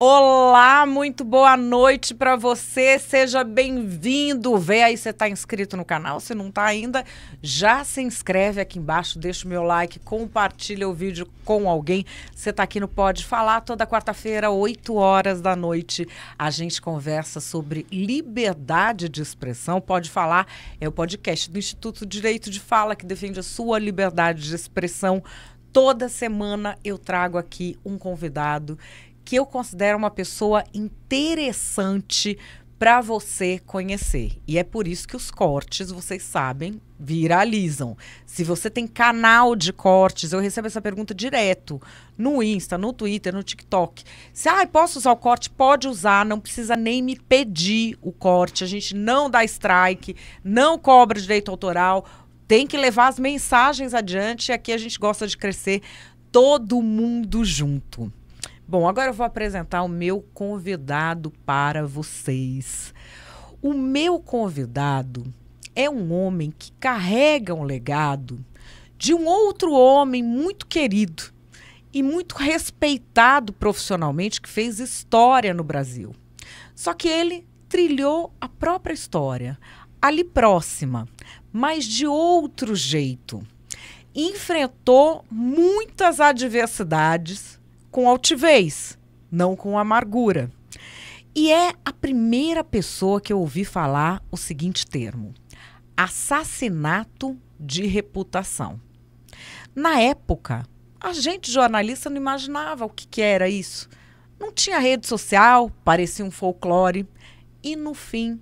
Olá, muito boa noite para você. Seja bem-vindo. Vê aí se está inscrito no canal. Se não está ainda, já se inscreve aqui embaixo, deixa o meu like, compartilha o vídeo com alguém. Você está aqui no Pode Falar toda quarta-feira, 8 horas da noite. A gente conversa sobre liberdade de expressão. Pode Falar é o podcast do Instituto Direito de Fala que defende a sua liberdade de expressão. Toda semana eu trago aqui um convidado que eu considero uma pessoa interessante para você conhecer. E é por isso que os cortes, vocês sabem, viralizam. Se você tem canal de cortes, eu recebo essa pergunta direto no Insta, no Twitter, no TikTok. Se, ah, posso usar o corte? Pode usar, não precisa nem me pedir o corte. A gente não dá strike, não cobra direito autoral. Tem que levar as mensagens adiante e aqui a gente gosta de crescer todo mundo junto. Bom, agora eu vou apresentar o meu convidado para vocês. O meu convidado é um homem que carrega um legado de um outro homem muito querido e muito respeitado profissionalmente que fez história no Brasil. Só que ele trilhou a própria história, ali próxima, mas de outro jeito. Enfrentou muitas adversidades com altivez, não com amargura. E é a primeira pessoa que eu ouvi falar o seguinte termo: assassinato de reputação. Na época, a gente jornalista não imaginava o que, que era isso. Não tinha rede social, parecia um folclore. E no fim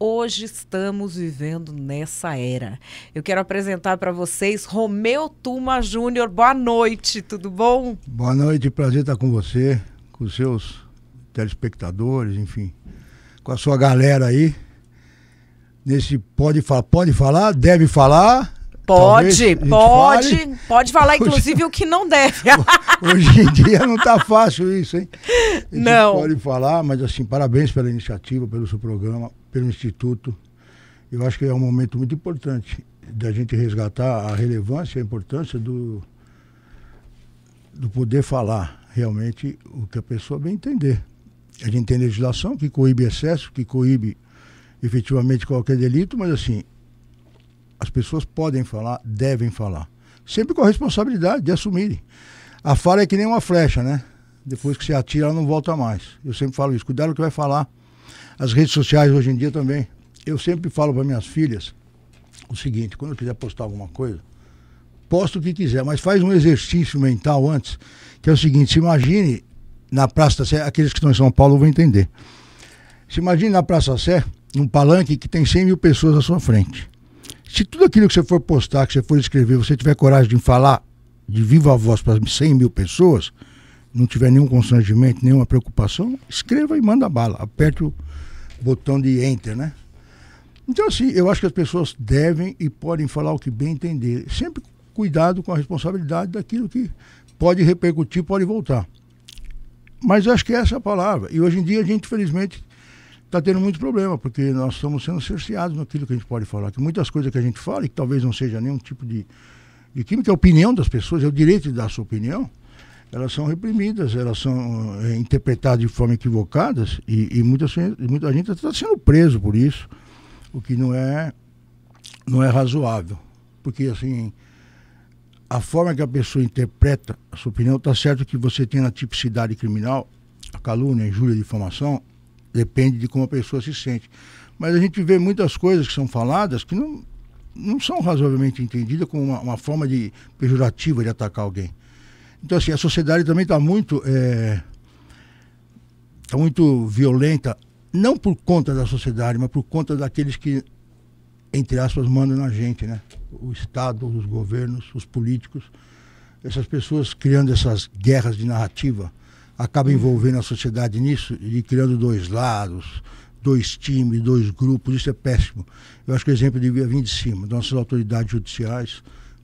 hoje estamos vivendo nessa era. Eu quero apresentar para vocês Romeu Tuma Júnior. Boa noite, tudo bom? Boa noite, prazer estar com você, com os seus telespectadores, enfim, com a sua galera aí. Nesse pode, falar, pode falar, deve falar Pode, pode, fale. pode falar inclusive hoje, o que não deve. hoje em dia não está fácil isso, hein? não. Pode falar, mas assim, parabéns pela iniciativa, pelo seu programa, pelo Instituto. Eu acho que é um momento muito importante da gente resgatar a relevância, a importância do, do poder falar realmente o que a pessoa bem entender. A gente tem legislação que coíbe excesso, que coíbe efetivamente qualquer delito, mas assim, as pessoas podem falar, devem falar. Sempre com a responsabilidade de assumirem. A fala é que nem uma flecha, né? Depois que você atira, ela não volta mais. Eu sempre falo isso. Cuidado o que vai falar. As redes sociais hoje em dia também. Eu sempre falo para minhas filhas o seguinte: quando eu quiser postar alguma coisa, posta o que quiser, mas faz um exercício mental antes, que é o seguinte: se imagine na Praça Sé, aqueles que estão em São Paulo vão entender. Se imagine na Praça Sé, num palanque que tem 100 mil pessoas à sua frente. Se tudo aquilo que você for postar, que você for escrever, você tiver coragem de falar de viva voz para 100 mil pessoas, não tiver nenhum constrangimento, nenhuma preocupação, escreva e manda bala. Aperte o botão de enter, né? Então, assim, eu acho que as pessoas devem e podem falar o que bem entender. Sempre cuidado com a responsabilidade daquilo que pode repercutir, pode voltar. Mas acho que essa é a palavra. E hoje em dia a gente, infelizmente está tendo muito problema, porque nós estamos sendo cerceados naquilo que a gente pode falar. que muitas coisas que a gente fala e que talvez não seja nenhum tipo de, de crime, que é a opinião das pessoas, é o direito de dar a sua opinião, elas são reprimidas, elas são é, interpretadas de forma equivocadas e, e muita, muita gente está tá sendo preso por isso, o que não é, não é razoável. Porque, assim, a forma que a pessoa interpreta a sua opinião, está certo que você tem na tipicidade criminal, a calúnia, a injúria, a difamação, Depende de como a pessoa se sente. Mas a gente vê muitas coisas que são faladas que não, não são razoavelmente entendidas como uma, uma forma de pejorativa de atacar alguém. Então, assim, a sociedade também está muito, é, tá muito violenta, não por conta da sociedade, mas por conta daqueles que, entre aspas, mandam na gente, né? O Estado, os governos, os políticos, essas pessoas criando essas guerras de narrativa acaba envolvendo a sociedade nisso e criando dois lados, dois times, dois grupos, isso é péssimo. Eu acho que o exemplo devia vir de cima, das nossas autoridades judiciais,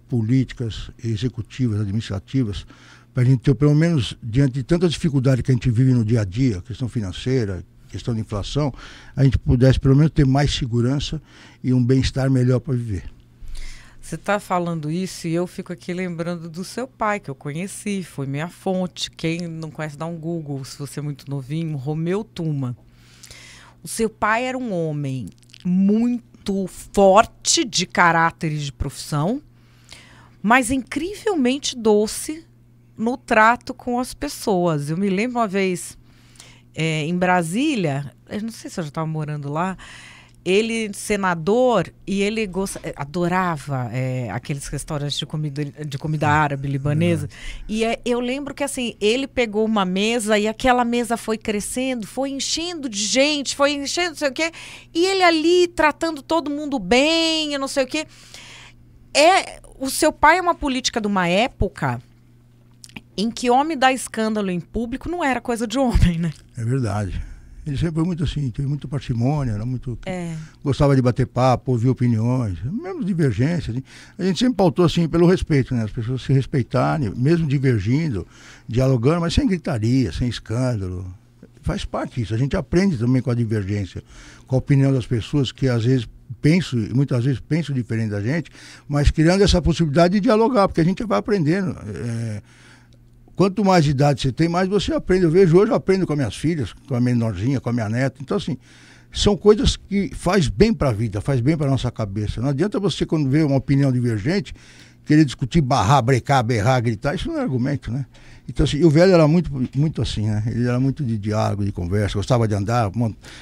políticas, executivas, administrativas, para a gente ter, pelo menos, diante de tanta dificuldade que a gente vive no dia a dia, questão financeira, questão de inflação, a gente pudesse, pelo menos, ter mais segurança e um bem-estar melhor para viver. Você está falando isso e eu fico aqui lembrando do seu pai, que eu conheci, foi minha fonte. Quem não conhece, dá um Google, se você é muito novinho, Romeu Tuma. O seu pai era um homem muito forte de caráter e de profissão, mas incrivelmente doce no trato com as pessoas. Eu me lembro uma vez é, em Brasília, eu não sei se eu já estava morando lá, ele senador e ele gost... Eh, adorava é, aqueles restaurantes de comida, de comida árabe, libanesa. Uhum. E é, eu lembro que assim, ele pegou uma mesa e aquela mesa foi crescendo, foi enchendo de gente, foi enchendo não sei o quê. E ele ali tratando todo mundo bem, eu não sei o quê. É, o seu pai é uma política de uma época em que homem dar escândalo em público não era coisa de homem, né? É verdade. Ele sempre foi muito assim, teve muito parcimônia, era muito. É. Gostava de bater papo, ouvir opiniões, mesmo divergências. Assim. A gente sempre pautou assim pelo respeito, né? As pessoas se respeitarem, mesmo divergindo, dialogando, mas sem gritaria, sem escândalo. Faz parte disso. A gente aprende também com a divergência, com a opinião das pessoas que às vezes penso, muitas vezes penso diferente da gente, mas criando essa possibilidade de dialogar, porque a gente vai aprendendo. É Quanto mais idade você tem, mais você aprende. Eu vejo hoje, eu aprendo com as minhas filhas, com a menorzinha, com a minha neta. Então, assim, são coisas que faz bem para a vida, faz bem para nossa cabeça. Não adianta você, quando vê uma opinião divergente, querer discutir, barrar, brecar, berrar, gritar. Isso não é argumento, né? Então, assim, o velho era muito, muito assim, né? Ele era muito de diálogo, de conversa, gostava de andar.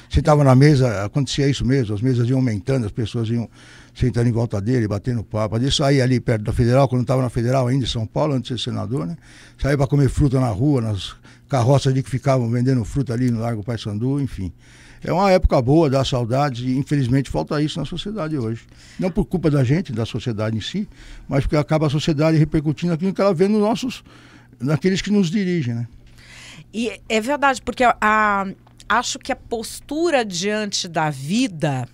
Sentava na mesa, acontecia isso mesmo, as mesas iam aumentando, as pessoas iam sentando em volta dele, batendo papo. Ele saía ali perto da Federal, quando estava na Federal ainda, em São Paulo, antes de ser senador, né? Saía para comer fruta na rua, nas carroças ali que ficavam vendendo fruta ali no Largo Pai Sandu, enfim. É uma época boa, dá saudade, e infelizmente falta isso na sociedade hoje. Não por culpa da gente, da sociedade em si, mas porque acaba a sociedade repercutindo aquilo que ela vê nos nossos, naqueles que nos dirigem, né? E é verdade, porque a, a acho que a postura diante da vida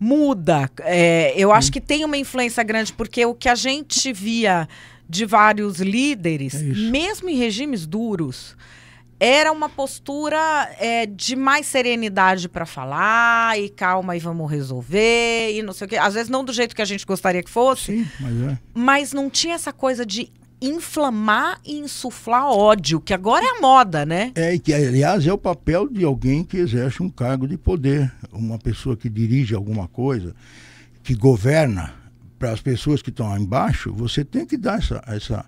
muda. É, eu acho que tem uma influência grande, porque o que a gente via de vários líderes, é mesmo em regimes duros, era uma postura é, de mais serenidade para falar e calma e vamos resolver e não sei o quê. Às vezes não do jeito que a gente gostaria que fosse, Sim, mas, é. mas não tinha essa coisa de inflamar e insuflar ódio, que agora é a moda, né? É, que aliás é o papel de alguém que exerce um cargo de poder, uma pessoa que dirige alguma coisa, que governa para as pessoas que estão lá embaixo, você tem que dar essa, essa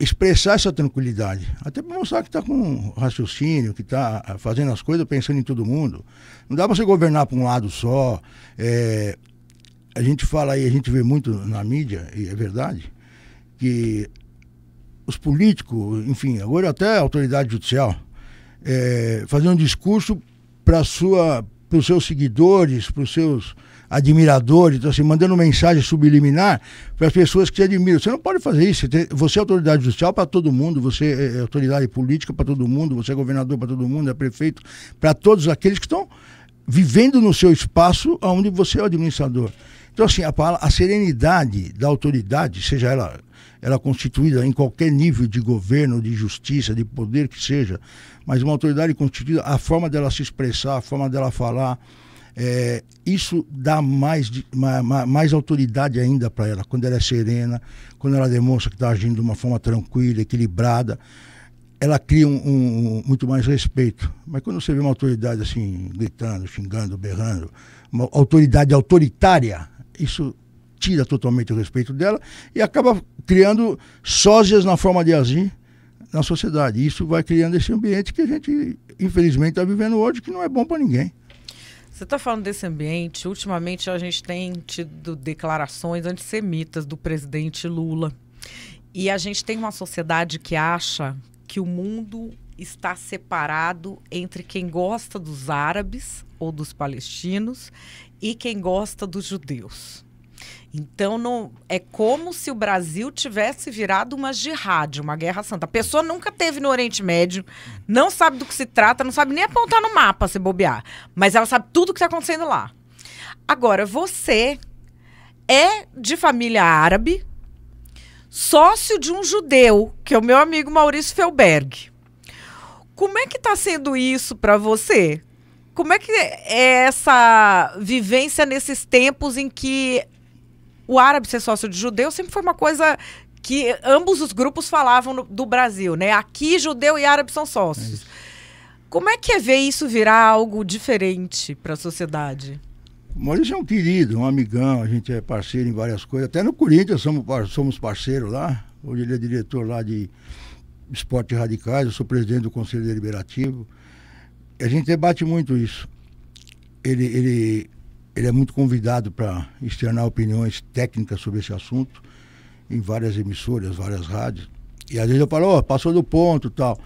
expressar essa tranquilidade, até para mostrar que está com raciocínio, que está fazendo as coisas pensando em todo mundo. Não dá para você governar para um lado só. É, a gente fala aí, a gente vê muito na mídia, e é verdade, que os políticos, enfim, agora até a autoridade judicial, é, fazer um discurso para os seus seguidores, para os seus admiradores, então, assim, mandando mensagem subliminar para as pessoas que te admiram. Você não pode fazer isso. Você é autoridade judicial para todo mundo, você é, é autoridade política para todo mundo, você é governador para todo mundo, é prefeito para todos aqueles que estão vivendo no seu espaço onde você é o administrador. Então, assim, a, a serenidade da autoridade, seja ela ela é constituída em qualquer nível de governo, de justiça, de poder que seja, mas uma autoridade constituída, a forma dela se expressar, a forma dela falar, é, isso dá mais, mais, mais autoridade ainda para ela, quando ela é serena, quando ela demonstra que está agindo de uma forma tranquila, equilibrada, ela cria um, um, muito mais respeito. Mas quando você vê uma autoridade assim, gritando, xingando, berrando, uma autoridade autoritária, isso tira totalmente o respeito dela e acaba criando sósias na forma de agir na sociedade. Isso vai criando esse ambiente que a gente, infelizmente, está vivendo hoje, que não é bom para ninguém. Você está falando desse ambiente. Ultimamente, a gente tem tido declarações antissemitas do presidente Lula. E a gente tem uma sociedade que acha que o mundo está separado entre quem gosta dos árabes ou dos palestinos e quem gosta dos judeus. Então não é como se o Brasil tivesse virado uma jihad, uma guerra santa. A pessoa nunca teve no Oriente Médio, não sabe do que se trata, não sabe nem apontar no mapa se bobear, mas ela sabe tudo o que está acontecendo lá. Agora você é de família árabe, sócio de um judeu, que é o meu amigo Maurício Felberg. Como é que está sendo isso para você? Como é que é essa vivência nesses tempos em que o árabe ser sócio de judeu sempre foi uma coisa que ambos os grupos falavam no, do Brasil, né? Aqui judeu e árabe são sócios. É Como é que é ver isso virar algo diferente para a sociedade? Maurício é um querido, um amigão, a gente é parceiro em várias coisas. Até no Corinthians somos, somos parceiros lá. Hoje ele é diretor lá de esportes radicais, eu sou presidente do Conselho Deliberativo. A gente debate muito isso. Ele, ele ele é muito convidado para externar opiniões técnicas sobre esse assunto em várias emissoras, várias rádios. E às vezes eu falo, oh, passou do ponto tal.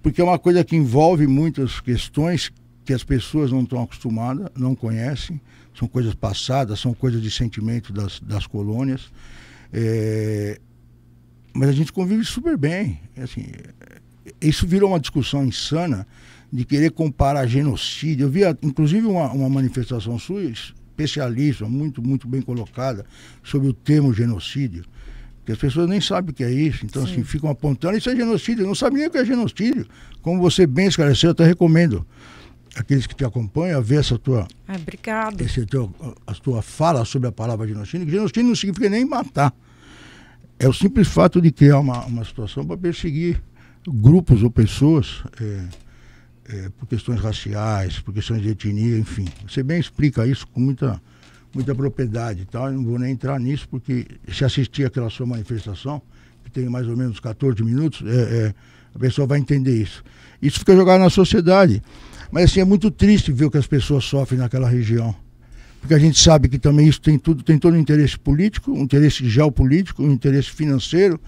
Porque é uma coisa que envolve muitas questões que as pessoas não estão acostumadas, não conhecem, são coisas passadas, são coisas de sentimento das, das colônias. É... mas a gente convive super bem. É assim, é, isso virou uma discussão insana de querer comparar genocídio. Eu vi, ah, inclusive, uma, uma manifestação sua, especialista, muito, muito bem colocada, sobre o termo genocídio. Porque as pessoas nem sabem o que é isso, então assim, Sim. assim, ficam apontando, isso é genocídio, não sabem nem o que é genocídio. Como você bem esclareceu, eu até recomendo aqueles que te acompanham a ver essa tua, ah, obrigado. Esse teu, a tua fala sobre a palavra genocídio, genocídio não significa nem matar. É o simples fato de criar uma, uma situação para perseguir grupos ou pessoas. É, é, por questões raciais, por questões de etnia, enfim. Você bem explica isso com muita, muita propriedade e tal. Eu não vou nem entrar nisso, porque se assistir aquela sua manifestação, que tem mais ou menos 14 minutos, é, é, a pessoa vai entender isso. Isso fica jogado na sociedade. Mas assim, é muito triste ver o que as pessoas sofrem naquela região porque a gente sabe que também isso tem tudo, tem todo um interesse político, um interesse geopolítico, um interesse financeiro,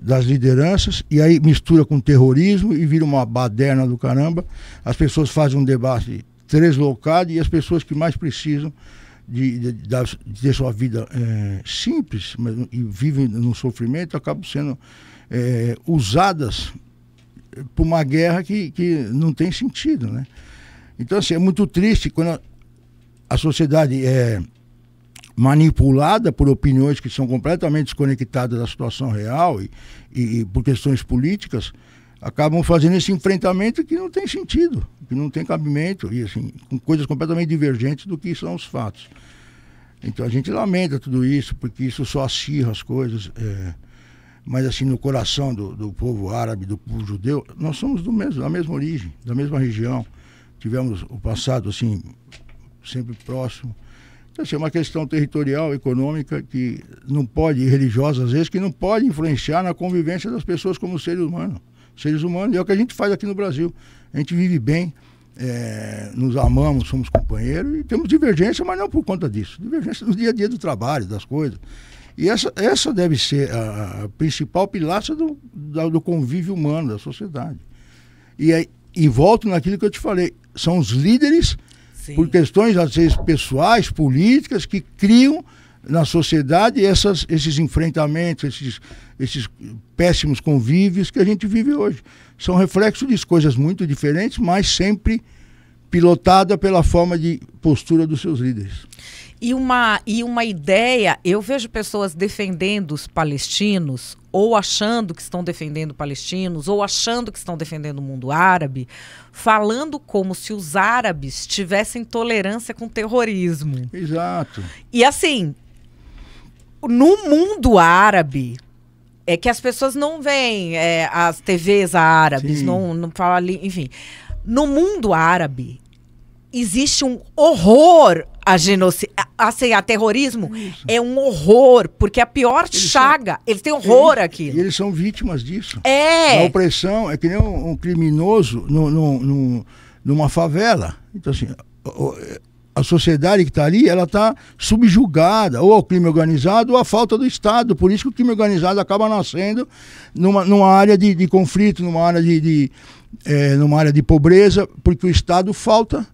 das lideranças, e aí mistura com terrorismo e vira uma baderna do caramba. As pessoas fazem um debate deslocado e as pessoas que mais precisam de, de, de, de ter sua vida é, simples mas, e vivem no sofrimento acabam sendo é, usadas por uma guerra que, que não tem sentido, né? Então, assim, é muito triste quando a, a sociedade é, manipulada por opiniões que são completamente desconectadas da situação real e, e, e por questões políticas, acabam fazendo esse enfrentamento que não tem sentido, que não tem cabimento, e assim, com coisas completamente divergentes do que são os fatos. Então a gente lamenta tudo isso, porque isso só acirra as coisas. É, mas assim, no coração do, do, povo árabe, do povo judeu, nós somos do mesmo, da mesma origem, da mesma região. Tivemos o passado assim, sempre próximo. Assim, é uma questão territorial, econômica, que não pode, religiosa às vezes, que não pode influenciar na convivência das pessoas como seres humanos. Seres humanos, e é o que a gente faz aqui no Brasil. A gente vive bem, é, nos amamos, somos companheiros e temos divergência, mas não por conta disso. Divergência no dia a dia do trabalho, das coisas. E essa, essa deve ser a, principal pilastra do, do convívio humano, da sociedade. E, aí, e volto naquilo que eu te falei: são os líderes Sim. por questões, às vezes, pessoais, políticas, que criam na sociedade essas, esses enfrentamentos, esses, esses péssimos convívios que a gente vive hoje. São reflexos de coisas muito diferentes, mas sempre pilotada pela forma de postura dos seus líderes. E uma, e uma ideia, eu vejo pessoas defendendo os palestinos, ou achando que estão defendendo palestinos, ou achando que estão defendendo o mundo árabe, falando como se os árabes tivessem tolerância com terrorismo. Exato. E assim, no mundo árabe, é que as pessoas não veem é, as TVs árabes, não, não falam ali, enfim. No mundo árabe, existe um horror a genocídio, assim, a terrorismo isso. é um horror, porque é a pior eles chaga, são... eles têm horror aqui. E eles são vítimas disso. É. A é opressão é que nem um, um criminoso no, no, no, numa favela. Então, assim, a sociedade que está ali, ela está subjugada ou ao crime organizado ou à falta do Estado. Por isso que o crime organizado acaba nascendo numa, numa área de, de conflito, numa área de, de é, numa área de pobreza, porque o Estado falta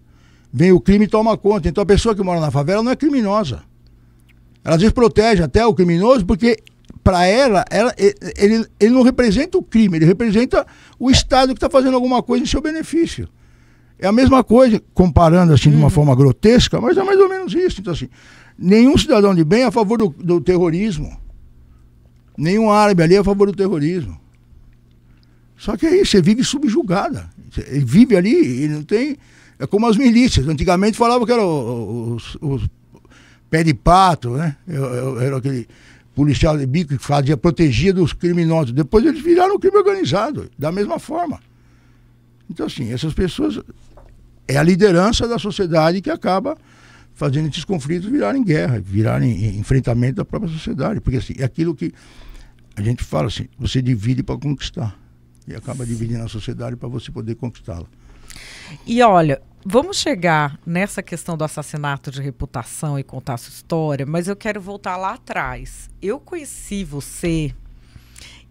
vem o crime e toma conta. Então a pessoa que mora na favela não é criminosa. Ela às vezes protege até o criminoso porque para ela, ela ele, ele não representa o crime, ele representa o Estado que está fazendo alguma coisa em seu benefício. É a mesma coisa, comparando assim de uma uhum. forma grotesca, mas é mais ou menos isso. Então, assim, nenhum cidadão de bem é a favor do, do terrorismo. Nenhum árabe ali é a favor do terrorismo. Só que aí é você vive subjugada. Você vive ali e não tem. É como as milícias. Antigamente falavam que eram os, os pé de pato, né? Era aquele policial de bico que fazia, protegia dos criminosos. Depois eles viraram o crime organizado, da mesma forma. Então, assim, essas pessoas. É a liderança da sociedade que acaba fazendo esses conflitos virarem guerra, virarem enfrentamento da própria sociedade. Porque, assim, é aquilo que a gente fala assim: você divide para conquistar. E acaba dividindo a sociedade para você poder conquistá-la. E olha, Vamos chegar nessa questão do assassinato de reputação e contar sua história, mas eu quero voltar lá atrás. Eu conheci você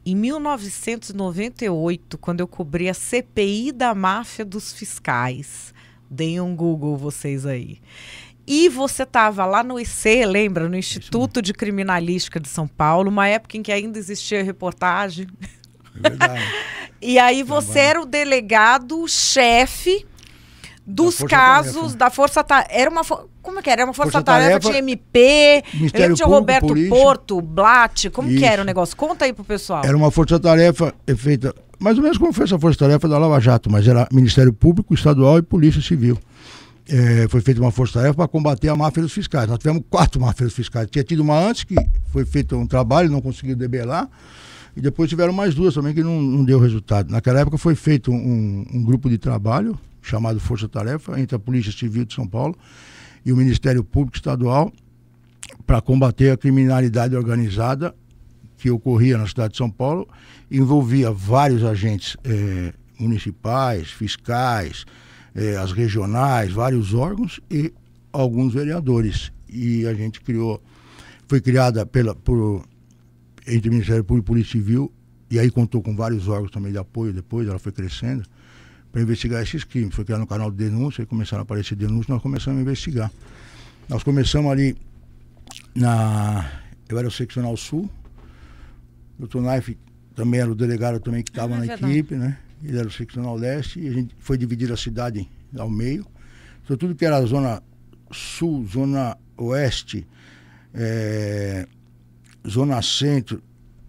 em 1998, quando eu cobri a CPI da máfia dos fiscais. Deem um Google vocês aí. E você estava lá no IC, lembra? No Instituto de Criminalística de São Paulo, uma época em que ainda existia reportagem. É verdade. e aí você Também. era o delegado-chefe dos da casos da Força Tarefa. Era uma. Como é que era? Era uma Força, força Tarefa, tarefa tinha MP, Ministério tinha Roberto Polícia. Porto, Blatt. Como Isso. que era o negócio? Conta aí pro pessoal. Era uma Força Tarefa é feita. Mais ou menos como foi essa Força Tarefa da Lava Jato, mas era Ministério Público, Estadual e Polícia Civil. É, foi feita uma força-tarefa para combater a máfia dos fiscais. Nós tivemos quatro máfias fiscais. Tinha tido uma antes que foi feito um trabalho, não conseguiu debelar. E depois tiveram mais duas também que não, não deu resultado. Naquela época foi feito um, um grupo de trabalho chamado Força Tarefa, entre a Polícia Civil de São Paulo e o Ministério Público Estadual, para combater a criminalidade organizada que ocorria na cidade de São Paulo, envolvia vários agentes eh, municipais, fiscais, eh, as regionais, vários órgãos e alguns vereadores. E a gente criou, foi criada pela, por, entre o Ministério Público e Polícia Civil, e aí contou com vários órgãos também de apoio depois, ela foi crescendo para investigar esses crimes. Foi criado um canal de denúncia, começaram a aparecer denúncias, nós começamos a investigar. Nós começamos ali na. Eu era o seccional sul, o Dr. Naife também era o delegado também que estava ah, na equipe, né? Ele era o seccional leste, e a gente foi dividir a cidade ao meio. Então tudo que era zona sul, zona oeste, é, zona centro,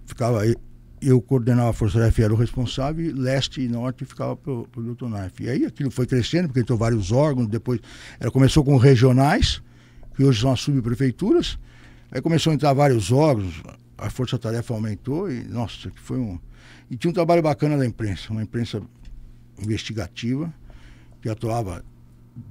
ficava aí eu coordenava a Força Tarefa, era o responsável, leste e norte ficava para o Dr. Naif. E aí aquilo foi crescendo, porque entrou vários órgãos, depois ela eh, começou com regionais, que hoje são as subprefeituras, aí começou a entrar vários órgãos, a Força Tarefa aumentou e, nossa, que foi um. E tinha um trabalho bacana da imprensa, uma imprensa investigativa, que atuava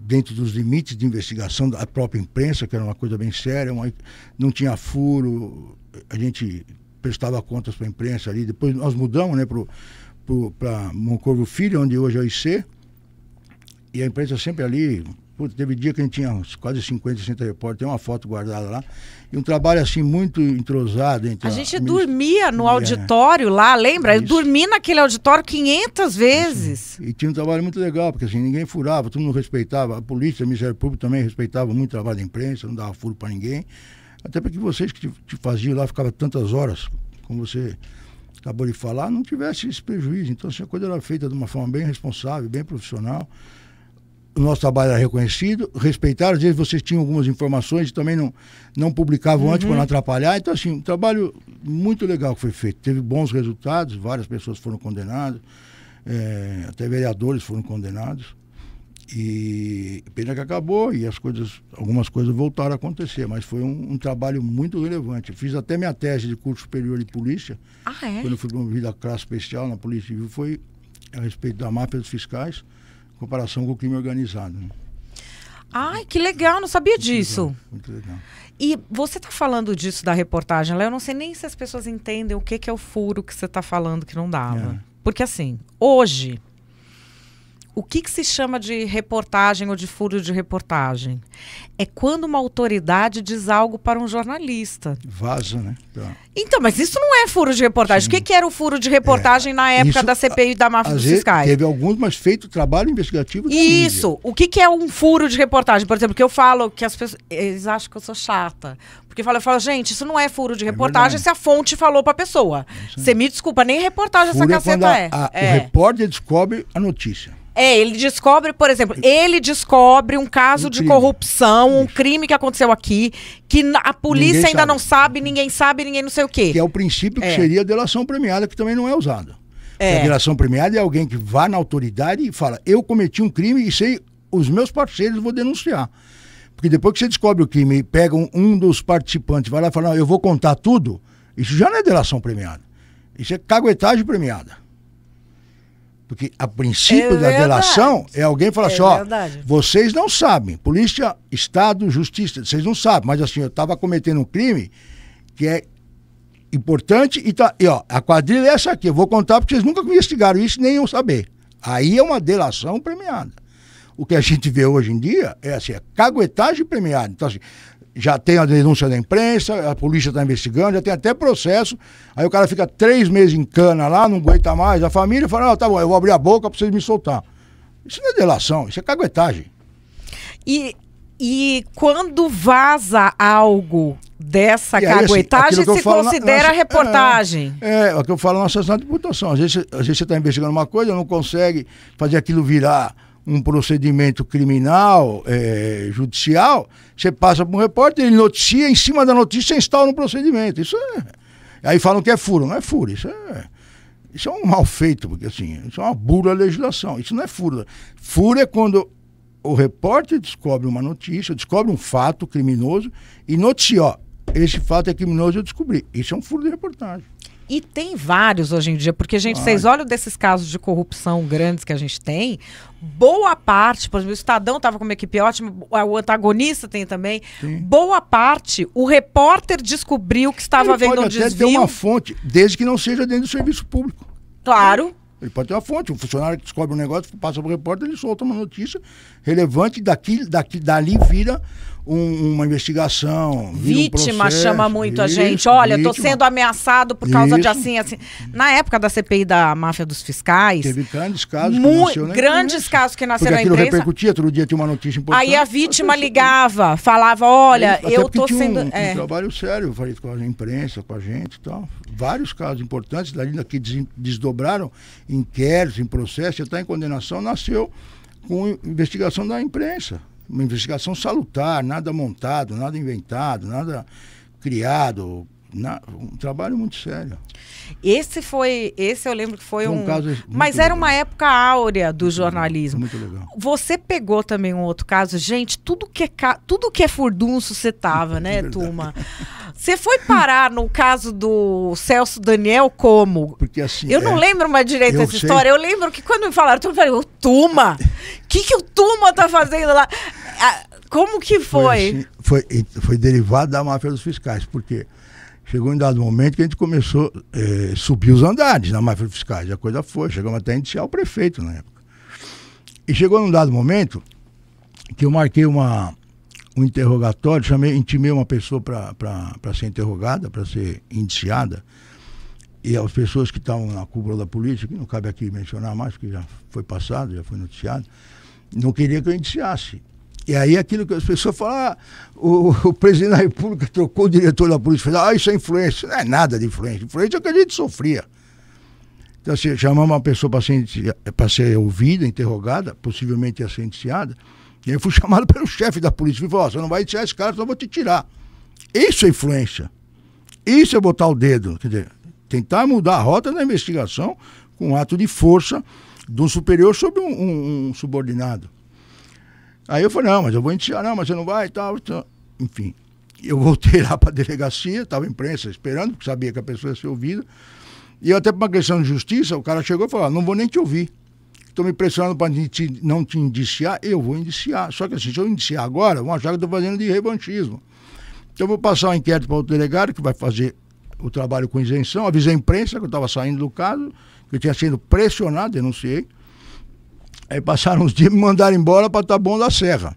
dentro dos limites de investigação da própria imprensa, que era uma coisa bem séria, uma, não tinha furo, a gente prestava contas para a imprensa ali. Depois nós mudamos né, para Moncorvo Filho, onde hoje é o IC. E a imprensa sempre ali. Putz, teve dia que a gente tinha quase 50, 60 repórteres. Tem uma foto guardada lá. E um trabalho assim muito entrosado. Entre a gente a dormia no é. auditório é, lá, lembra? Isso. Eu dormi naquele auditório 500 vezes. Assim, e tinha um trabalho muito legal, porque assim, ninguém furava, todo mundo respeitava. A polícia, a Ministério Público também respeitava muito o trabalho da imprensa, não dava furo para ninguém. Até para que vocês que te, te faziam lá, ficava tantas horas, como você acabou de falar, não tivesse esse prejuízo. Então, se assim, a coisa era feita de uma forma bem responsável, bem profissional, o nosso trabalho era reconhecido, respeitado. Às vezes vocês tinham algumas informações e também não, não publicavam uhum. antes para não uhum. atrapalhar. Então, assim, um trabalho muito legal que foi feito. Teve bons resultados, várias pessoas foram condenadas, é, até vereadores foram condenados. E pena que acabou e as coisas, algumas coisas voltaram a acontecer, mas foi um, um trabalho muito relevante. Fiz até minha tese de curso superior de polícia, ah, é? quando fui promovido à classe especial na Polícia Civil, foi a respeito da máfia dos fiscais, em comparação com o crime organizado. Né? Ai, que legal, não sabia muito disso. Legal, muito legal. E você está falando disso da reportagem, Léo, eu não sei nem se as pessoas entendem o que, que é o furo que você está falando que não dava. É. Porque assim, hoje, o que, que, se chama de reportagem ou de furo de reportagem? É quando uma autoridade diz algo para um jornalista. Vaza, né? Tá. Então, mas isso não é furo de reportagem. Sim. O que, que, era o furo de reportagem é, na época isso, da CPI da máfia dos fiscais? Teve alguns, mas feito trabalho investigativo. Isso. O que, que, é um furo de reportagem? Por exemplo, que eu falo que as pessoas. Eles acham que eu sou chata. Porque fala, eu falo, gente, isso não é furo de é reportagem se a fonte falou para a pessoa. Você me desculpa, nem reportagem furo essa é caceta é. A, a, é. O repórter descobre a notícia. É, ele descobre, por exemplo, ele descobre um caso um de corrupção, um crime que aconteceu aqui, que a polícia ainda não sabe, ninguém sabe, ninguém não sei o quê. Que é o princípio que é. seria a delação premiada, que também não é usado. É. A delação premiada é alguém que vá na autoridade e fala: eu cometi um crime e sei, os meus parceiros vou denunciar. Porque depois que você descobre o crime e pega um, um dos participantes, vai lá e fala: eu vou contar tudo, isso já não é delação premiada. Isso é caguetagem premiada. Porque a princípio é da delação é alguém falar é assim, ó, verdade. vocês não sabem, polícia, Estado, Justiça, vocês não sabem, mas assim, eu estava cometendo um crime que é importante e tá, e ó, a quadrilha é essa aqui, eu vou contar porque vocês nunca investigaram isso nem iam saber. Aí é uma delação premiada. O que a gente vê hoje em dia é assim, é caguetagem premiada. Então assim, já tem a denúncia da imprensa, a polícia está investigando, já tem até processo. Aí o cara fica três meses em cana lá, não aguenta mais. A família fala: ah, tá bom, eu vou abrir a boca para vocês me soltar. Isso não é delação, isso é caguetagem. E, e quando vaza algo dessa e assim, caguetagem, se considera na, reportagem? É é, é, é, o que eu falo na sessão de imputação. Às vezes, às vezes você está investigando uma coisa, não consegue fazer aquilo virar um procedimento criminal, é, judicial, você passa para um repórter, ele noticia, em cima da notícia instala um procedimento. Isso é. Aí falam que é furo, não é furo, isso é. Isso é um mal feito, porque assim, isso é uma burla legislação, isso não é furo. Furo é quando o repórter descobre uma notícia, descobre um fato criminoso e noticia, ó, esse fato é criminoso eu descobri. Isso é um furo de reportagem. E tem vários hoje em dia, porque, gente, vocês olham desses casos de corrupção grandes que a gente tem, boa parte, por exemplo, o Estadão estava com uma equipe ótima, o antagonista tem também. Sim. Boa parte, o repórter descobriu que estava vendo um desvio. Pode até ter uma fonte, desde que não seja dentro do serviço público. Claro. É. Ele pode ter uma fonte. O funcionário que descobre um negócio, passa para o repórter, ele solta uma notícia relevante, daqui, daqui, dali vira um, uma investigação. Vítima um processo, chama muito isso, a gente. Olha, estou sendo ameaçado por causa isso. de assim, assim. Na época da CPI da máfia dos fiscais. Teve grandes casos que né? Grandes casos que nasceram Porque na repercutia, todo dia tinha uma notícia importante. Aí a vítima ligava, falava: olha, Até eu estou sendo. Um, é. um trabalho sério falei com a imprensa, com a gente e então, tal. Vários casos importantes, ainda que desdobraram inquéritos, em processo, já está em condenação, nasceu com investigação da imprensa uma investigação salutar, nada montado, nada inventado, nada criado, na, um trabalho muito sério. Esse foi, esse eu lembro que foi, foi um, um caso mas era uma época áurea do jornalismo. Muito legal. Você pegou também um outro caso, gente, tudo que é tudo que é furdunço você tava, né, é turma? Você foi parar no caso do Celso Daniel como? Porque assim, eu é, não lembro mais direito dessa história. Eu lembro que quando me falaram, eu falei, o Tuma, o que que o Tuma tá fazendo lá? como que foi? Foi, assim, foi, foi derivado da máfia dos fiscais, porque chegou em dado momento que a gente começou a é, subir os andares na máfia dos fiscais. E a coisa foi, chegamos até a indiciar o prefeito na época. E chegou num dado momento que eu marquei uma, um interrogatório, chamei, intimei uma pessoa para ser interrogada, para ser indiciada. E as pessoas que estavam na cúpula da polícia, que não cabe aqui mencionar mais, porque já foi passado, já foi noticiado, não queria que eu indiciasse. E aí aquilo que as pessoas falam, ah, o, o, presidente da República trocou o diretor da Polícia Federal, ah, isso é influência. Não é nada de influência. Influência é o que a gente sofria. Então, assim, chamamos uma pessoa para ser ouvida, interrogada, possivelmente ia ser indiciada, e aí fui chamado pelo chefe da polícia. Ele falou, você não vai indiciar esse cara, senão eu vou te tirar. Isso é influência. Isso é botar o dedo. Quer dizer, tentar mudar a rota da investigação com um ato de força de um superior sobre um, um subordinado. Aí eu falei, não, mas eu vou indiciar. não, mas você não vai e tal, tal. Enfim, eu voltei lá para a delegacia, estava a imprensa esperando, porque sabia que a pessoa ia ser ouvida. E até para uma questão de justiça, o cara chegou e falou, ah, não vou nem te ouvir. Estou me pressionando para não te indiciar, eu vou indiciar. Só que assim, se eu indiciar agora, vão achar que estou fazendo de revanchismo. Então eu vou passar o um inquérito para outro delegado, que vai fazer o trabalho com isenção. Avisei a imprensa que eu estava saindo do caso, que eu tinha sido pressionado, denunciei. Aí passaram uns dias, me mandaram embora para Taboão da Serra.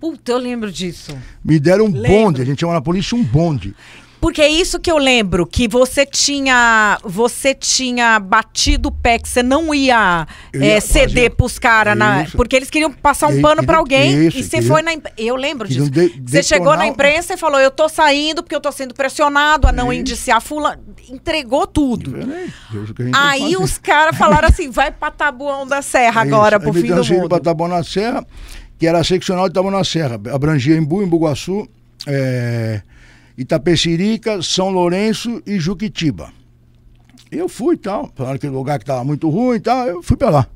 Puta, eu lembro disso. Me deram um lembro. bonde, a gente chama na polícia um bonde. Porque é isso que eu lembro, que você tinha você tinha batido o pé, que você não ia, ia é, ceder para os caras, porque eles queriam passar um pano para alguém. Isso, e você foi na. Eu lembro disso. De, você chegou na imprensa e falou: eu tô saindo porque eu tô sendo pressionado a não isso. indiciar Fulano. Entregou tudo. É é aí os caras falaram assim: vai para Tabuão da Serra é agora, pro fim do mundo. para Tabuão da Serra, que era seccional de Tabuão da Serra. Abrangia Embu, Embu Guaçu. É... Itapecerica, São Lourenço e Juquitiba. Eu fui e tal, falaram que lugar que estava muito ruim e tal, eu fui para lá.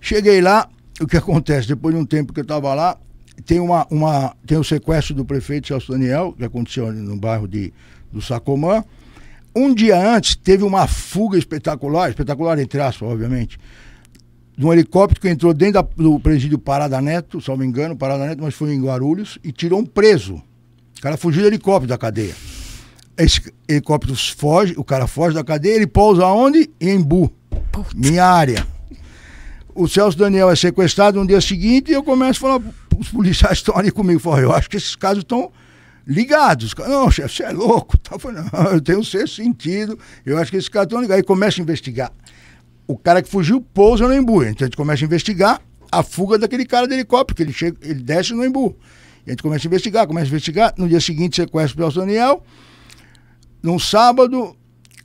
Cheguei lá, o que acontece? Depois de um tempo que eu estava lá, tem uma, uma tem o sequestro do prefeito Celso Daniel, que aconteceu no bairro de, do Sacomã. Um dia antes teve uma fuga espetacular, espetacular entre aspas, obviamente, de um helicóptero que entrou dentro da, do presídio Parada Neto, se não me engano, Parada Neto, mas foi em Guarulhos, e tirou um preso cara fugiu de helicóptero da cadeia. Esse helicóptero foge, o cara foge da cadeia, ele pousa onde? Em Embu, minha área. O Celso Daniel é sequestrado no dia seguinte e eu começo a falar, os policiais estão ali comigo. Falei, eu acho que esses casos estão ligados. Não, chefe, você é louco. não, eu tenho um sexto sentido, eu acho que esses caras estão ligados. Aí começa a investigar. O cara que fugiu pousa no Embu. Então a gente começa a investigar a fuga daquele cara do helicóptero, que ele, chega, ele desce no Embu. E a gente começa a investigar, começa a investigar. No dia seguinte, sequestro o Celso Daniel. Num sábado,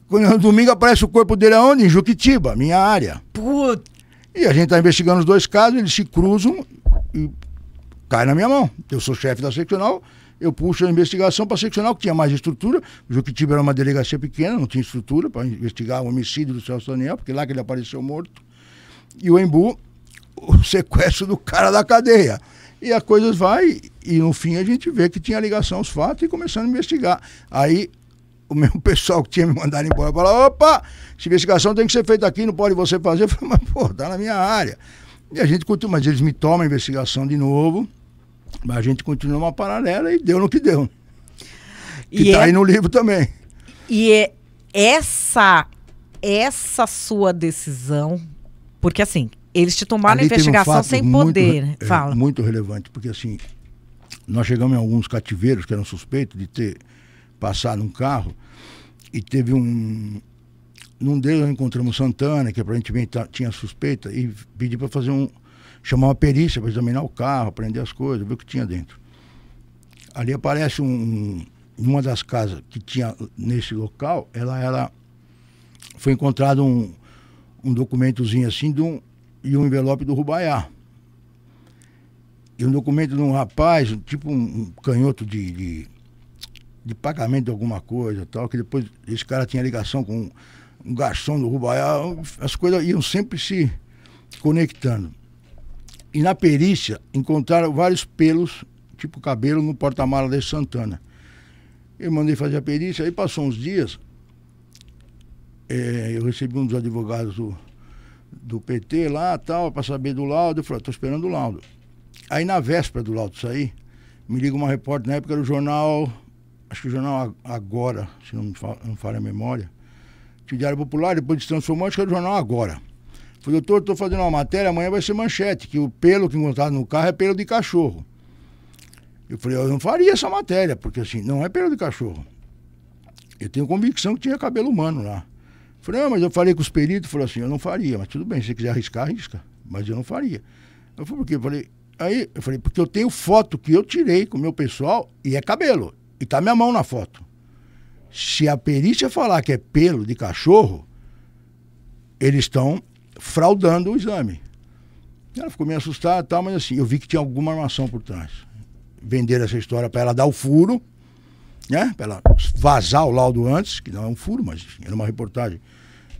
quando, é no domingo aparece o corpo dele aonde? Em Juquitiba, minha área. Puta. E a gente está investigando os dois casos, eles se cruzam e cai na minha mão. Eu sou chefe da seccional, eu puxo a investigação para a seccional, que tinha mais estrutura. Juquitiba era uma delegacia pequena, não tinha estrutura para investigar o homicídio do Celso Daniel, porque lá que ele apareceu morto. E o Embu, o sequestro do cara da cadeia. E a coisa vai, e no fim a gente vê que tinha ligação aos fatos e começando a investigar. Aí o mesmo pessoal que tinha me mandado embora falou: opa, essa investigação tem que ser feita aqui, não pode você fazer. Eu falei, mas pô, tá na minha área. E a gente continua, mas eles me tomam a investigação de novo, mas a gente continua uma paralela e deu no que deu. Que e tá é... aí no livro também. E é essa, essa sua decisão, porque assim, eles te tomaram a investigação um sem poder. Muito, é, Fala. muito relevante, porque assim, nós chegamos em alguns cativeiros que eram suspeitos de ter passado um carro e teve um. Num deles nós encontramos Santana, que aparentemente tinha suspeita, e pedi para fazer um. chamar uma perícia para examinar o carro, aprender as coisas, ver o que tinha dentro. Ali aparece um. Numa das casas que tinha nesse local, ela era. Foi encontrado um, um documentozinho assim de um, e um envelope do Rubaiá. E um documento de um rapaz, tipo um, canhoto de, de, de pagamento de alguma coisa tal, que depois esse cara tinha ligação com um garçom do Rubaiá, as coisas iam sempre se conectando. E na perícia encontraram vários pelos, tipo cabelo, no porta-mala desse Santana. Eu mandei fazer a perícia, aí passou uns dias, é, eu recebi um dos advogados do, do PT lá, tal, para saber do laudo. Eu falei, estou esperando o laudo. Aí na véspera do laudo sair, me liga uma repórter, na época era o jornal, acho que o jornal Agora, se não me falha, não falha a memória, que Diário Popular, depois se transformou, acho que era o jornal Agora. falei, doutor, estou fazendo uma matéria, amanhã vai ser manchete, que o pelo que encontraram no carro é pelo de cachorro. Eu falei, eu não faria essa matéria, porque assim, não é pelo de cachorro. Eu tenho convicção que tinha cabelo humano lá. Falei, ah, mas eu falei com os peritos, falou assim, eu não faria, mas tudo bem, se você quiser arriscar, arrisca. Mas eu não faria. Eu falei, por quê? Eu falei, aí, eu falei, porque eu tenho foto que eu tirei com o meu pessoal e é cabelo. E tá minha mão na foto. Se a perícia falar que é pelo de cachorro, eles estão fraudando o exame. Ela ficou meio assustada e tal, mas assim, eu vi que tinha alguma armação por trás. Venderam essa história para ela dar o furo, né? Para ela vazar o laudo antes, que não é um furo, mas era uma reportagem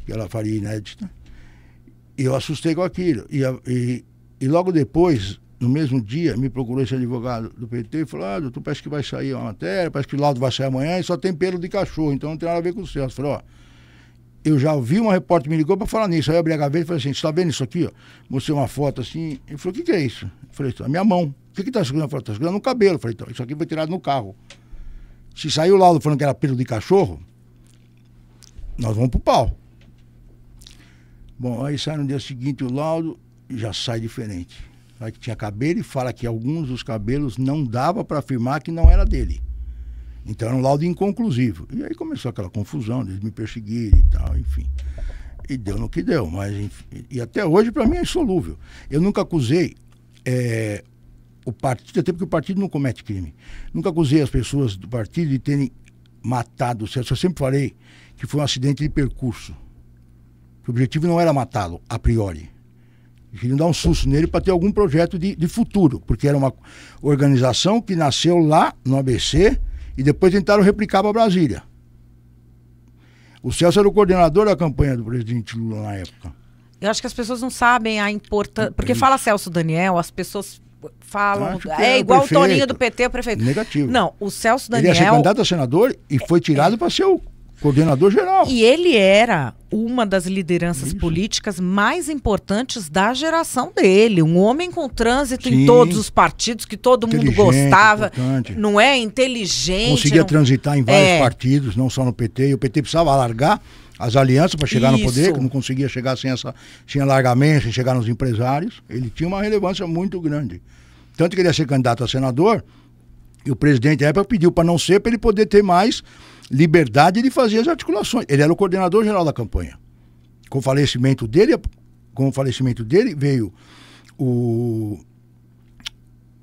que ela faria inédita. E eu assustei com aquilo. E, e, e logo depois, no mesmo dia, me procurou esse advogado do PT e falou: Ah, doutor, parece que vai sair uma matéria, parece que o laudo vai sair amanhã e só tem pelo de cachorro, então não tem nada a ver com o Celso. Eu falei: Ó, eu já ouvi uma repórter me ligou para falar nisso. Aí eu abri a gaveta e falei assim: Você tá vendo isso aqui? Ó? Mostrei uma foto assim. Ele falou: O que, que é isso? Eu falei: A minha mão. O que, que tá segurando? Eu Tá segurando no cabelo. Eu falei: Então, isso aqui foi tirado no carro. Se saiu o laudo falando que era pelo de cachorro, nós vamos pro pau. Bom, aí sai no dia seguinte o laudo e já sai diferente. Aí que tinha cabelo e fala que alguns dos cabelos não dava para afirmar que não era dele. Então era um laudo inconclusivo. E aí começou aquela confusão, eles me perseguirem e tal, enfim. E deu no que deu, mas enfim, e até hoje para mim é insolúvel. Eu nunca acusei é, o partido, até porque o partido não comete crime. Nunca acusei as pessoas do partido de terem matado o Celso. Eu sempre falei que foi um acidente de percurso que o objetivo não era matá-lo, a priori. Queriam dar um susto nele para ter algum projeto de, de futuro, porque era uma organização que nasceu lá no ABC e depois tentaram replicar para Brasília. O Celso era o coordenador da campanha do presidente Lula na época. Eu acho que as pessoas não sabem a importância. Porque é fala Celso Daniel, as pessoas falam. É, é igual o, prefeito. o Toninho do PT, o prefeito. Negativo. Não, o Celso Daniel. Ele ia ser candidato a senador e foi tirado é... para ser o Coordenador geral. E ele era uma das lideranças Isso. políticas mais importantes da geração dele. Um homem com trânsito Sim. em todos os partidos, que todo mundo gostava. Importante. Não é? Inteligente. Conseguia não... transitar em vários é. partidos, não só no PT. E o PT precisava alargar as alianças para chegar Isso. no poder, que não conseguia chegar sem, essa, sem alargamento, sem chegar nos empresários. Ele tinha uma relevância muito grande. Tanto que ele ia ser candidato a senador, e o presidente da época pediu para não ser, para ele poder ter mais liberdade de fazer as articulações. Ele era o coordenador geral da campanha. Com o falecimento dele, com o falecimento dele veio o,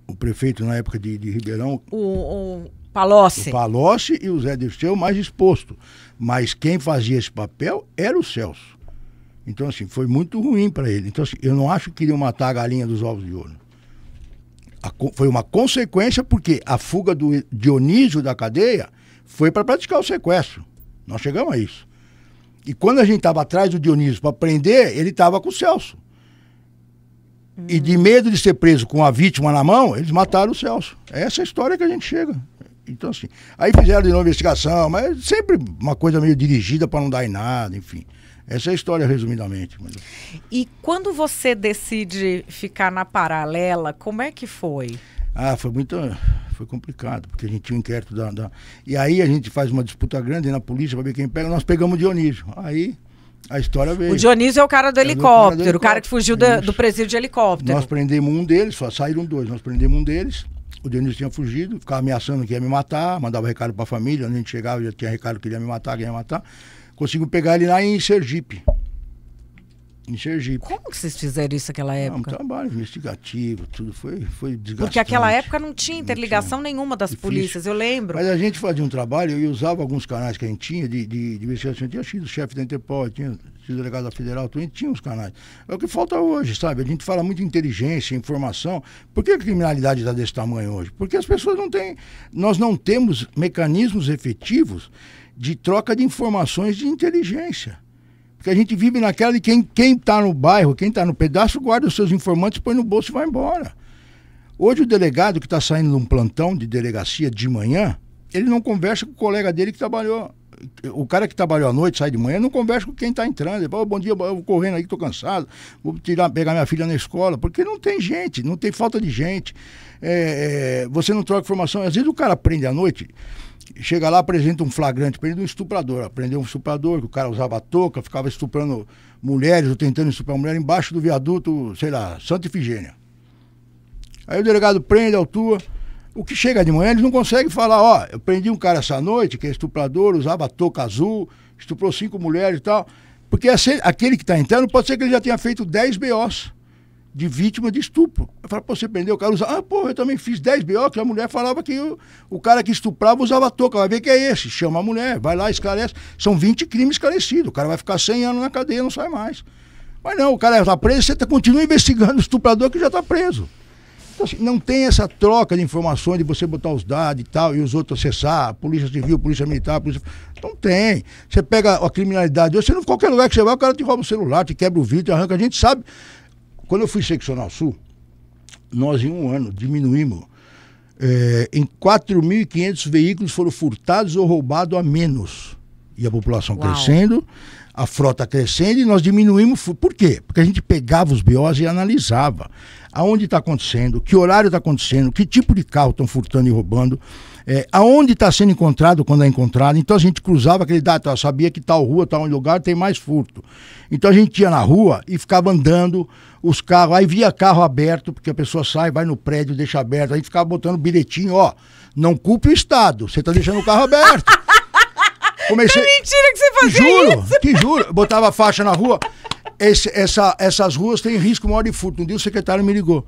o prefeito na época de, de Ribeirão. O, o Palocci. O Palocci e o Zé Dirceu mais exposto. Mas quem fazia esse papel era o Celso. Então, assim, foi muito ruim para ele. Então, assim, eu não acho que queriam matar a galinha dos ovos de ouro. A, foi uma consequência, porque a fuga do Dionísio da cadeia foi para praticar o sequestro. Nós chegamos a isso. E quando a gente estava atrás do Dionísio para prender, ele estava com o Celso. Hum. E de medo de ser preso com a vítima na mão, eles mataram o Celso. Essa é essa história que a gente chega. Então, assim. Aí fizeram de novo a investigação, mas sempre uma coisa meio dirigida para não dar em nada, enfim. Essa é a história, resumidamente. E quando você decide ficar na paralela, como é que foi? Ah, foi muito. Foi complicado, porque a gente tinha um inquérito da, da... E aí a gente faz uma disputa grande na polícia para ver quem pega. Nós pegamos o Dionísio. Aí a história veio. O Dionísio é o cara do, é helicóptero, é do helicóptero, o cara que fugiu da, do presídio de helicóptero. Nós prendemos um deles, só saíram dois. Nós prendemos um deles. O Dionísio tinha fugido, ficava ameaçando que ia me matar, mandava recado para a família. Onde a gente chegava, já tinha recado que ele ia me matar, que ia me matar. Conseguimos pegar ele lá em Sergipe em Sergipe. Como que vocês fizeram isso naquela época? um trabalho investigativo, tudo foi, foi desgastante. Porque naquela época não tinha interligação não tinha. nenhuma das Difícil. polícias, eu lembro. Mas a gente fazia um trabalho e usava alguns canais que a gente tinha de, de, de investigação. tinha sido chefe da Interpol, tinha sido delegado da Federal, tudo, a gente tinha uns canais. É o que falta hoje, sabe? A gente fala muito inteligência, informação. Por que a criminalidade está desse tamanho hoje? Porque as pessoas não têm. Nós não temos mecanismos efetivos de troca de informações de inteligência. Porque a gente vive naquela de quem está no bairro, quem está no pedaço, guarda os seus informantes, põe no bolso e vai embora. Hoje o delegado que está saindo de um plantão de delegacia de manhã, ele não conversa com o colega dele que trabalhou. O cara que trabalhou à noite, sai de manhã, não conversa com quem está entrando. Ele fala, bom dia, eu vou correndo aí estou cansado, vou tirar, pegar minha filha na escola. Porque não tem gente, não tem falta de gente. É, é você não troca informação. Às vezes o cara prende à noite chega lá, apresenta um flagrante, prende um estuprador, aprendeu um estuprador, que o cara usava touca, ficava estuprando mulheres ou tentando estuprar mulher embaixo do viaduto, sei lá, Santa Ifigênia. Aí o delegado prende, autua. O que chega de manhã, eles não conseguem falar, ó, eu prendi um cara essa noite, que é estuprador, usava touca azul, estuprou cinco mulheres e tal. Porque aquele que está entrando, pode ser que ele já tenha feito dez BOs de vítima de estupro. Eu falava, pô, você prendeu o cara? Usa... Ah, pô, eu também fiz 10 BO, que a mulher falava que eu, o cara que estuprava usava touca. Vai ver que é esse. Chama a mulher, vai lá, esclarece. São 20 crimes esclarecidos. O cara vai ficar 100 anos na cadeia, não sai mais. Mas não, o cara está preso, você tá, continua investigando o estuprador que já está preso. Então, assim, não tem essa troca de informações de você botar os dados e tal, e os outros acessar, polícia civil, polícia militar, polícia. Então, não tem. Você pega a criminalidade você não, qualquer lugar que você vai, o cara te rouba o celular, te quebra o vidro, te arranca. A gente sabe. Quando eu fui seccional sul, nós em um ano diminuímos. É, em 4.500 veículos foram furtados ou roubados a menos. E a população Uau. crescendo, a frota crescendo e nós diminuímos. Por quê? Porque a gente pegava os BOs e analisava aonde está acontecendo, que horário está acontecendo, que tipo de carro estão furtando e roubando é, aonde está sendo encontrado quando é encontrado. Então a gente cruzava aquele dado, sabia que tal rua, tal lugar tem mais furto. Então a gente ia na rua e ficava andando os carros, aí via carro aberto, porque a pessoa sai, vai no prédio, deixa aberto, aí ficava botando bilhetinho, ó, não culpe o Estado, você está deixando o carro aberto. Comecei... É mentira que você fazia juro, isso. juro, botava faixa na rua. Esse, essa, essas ruas têm risco maior de furto. Um dia o secretário me ligou.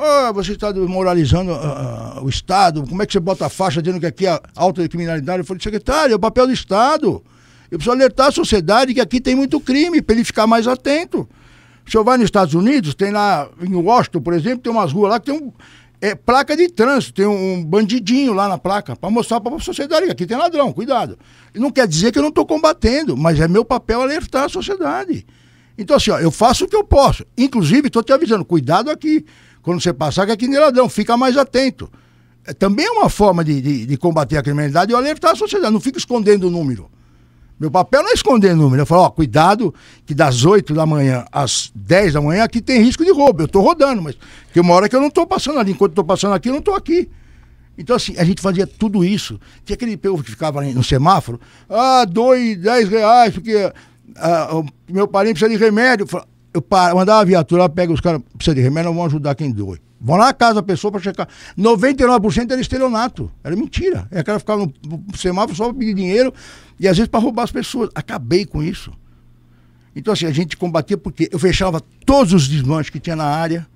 Oh, você está desmoralizando uh, ah, ah, o Estado, como é que você bota a faixa dizendo que aqui é alta criminalidade? Eu falei, secretário, é o papel do Estado. Eu preciso alertar a sociedade que aqui tem muito crime, para ele ficar mais atento. O senhor vai nos Estados Unidos, tem lá em Washington, por exemplo, tem umas ruas lá que tem um, é, placa de trânsito, tem um bandidinho lá na placa, para mostrar para a sociedade que aqui tem ladrão, cuidado. E não quer dizer que eu não estou combatendo, mas é meu papel alertar a sociedade. Então, assim, ó, eu faço o que eu posso. Inclusive, estou te avisando, cuidado aqui. Quando você passar, que é que nem ladrão, fica mais atento. É, também é uma forma de, de, de combater a criminalidade e alertar a sociedade, não fica escondendo o número. Meu papel não é esconder número. Eu falo, ó, cuidado, que das 8 da manhã às 10 da manhã aqui tem risco de roubo. Eu tô rodando, mas que uma hora que eu não tô passando ali. Enquanto eu tô passando aqui, eu não tô aqui. Então, assim, a gente fazia tudo isso. Tinha aquele povo que ficava no semáforo, ah, dois 10 reais, porque ah, meu parente precisa de remédio. Eu falo, eu paro, mandar a viatura, pega os caras, precisa de remédio, vão ajudar quem doe. Vão lá na casa da pessoa para checar. 99% era estelionato. Era mentira. Era é que ela ficava no, semáforo só para pedir dinheiro e às vezes para roubar as pessoas. Acabei com isso. Então, assim, a gente combatia porque eu fechava todos os desmanches que tinha na área.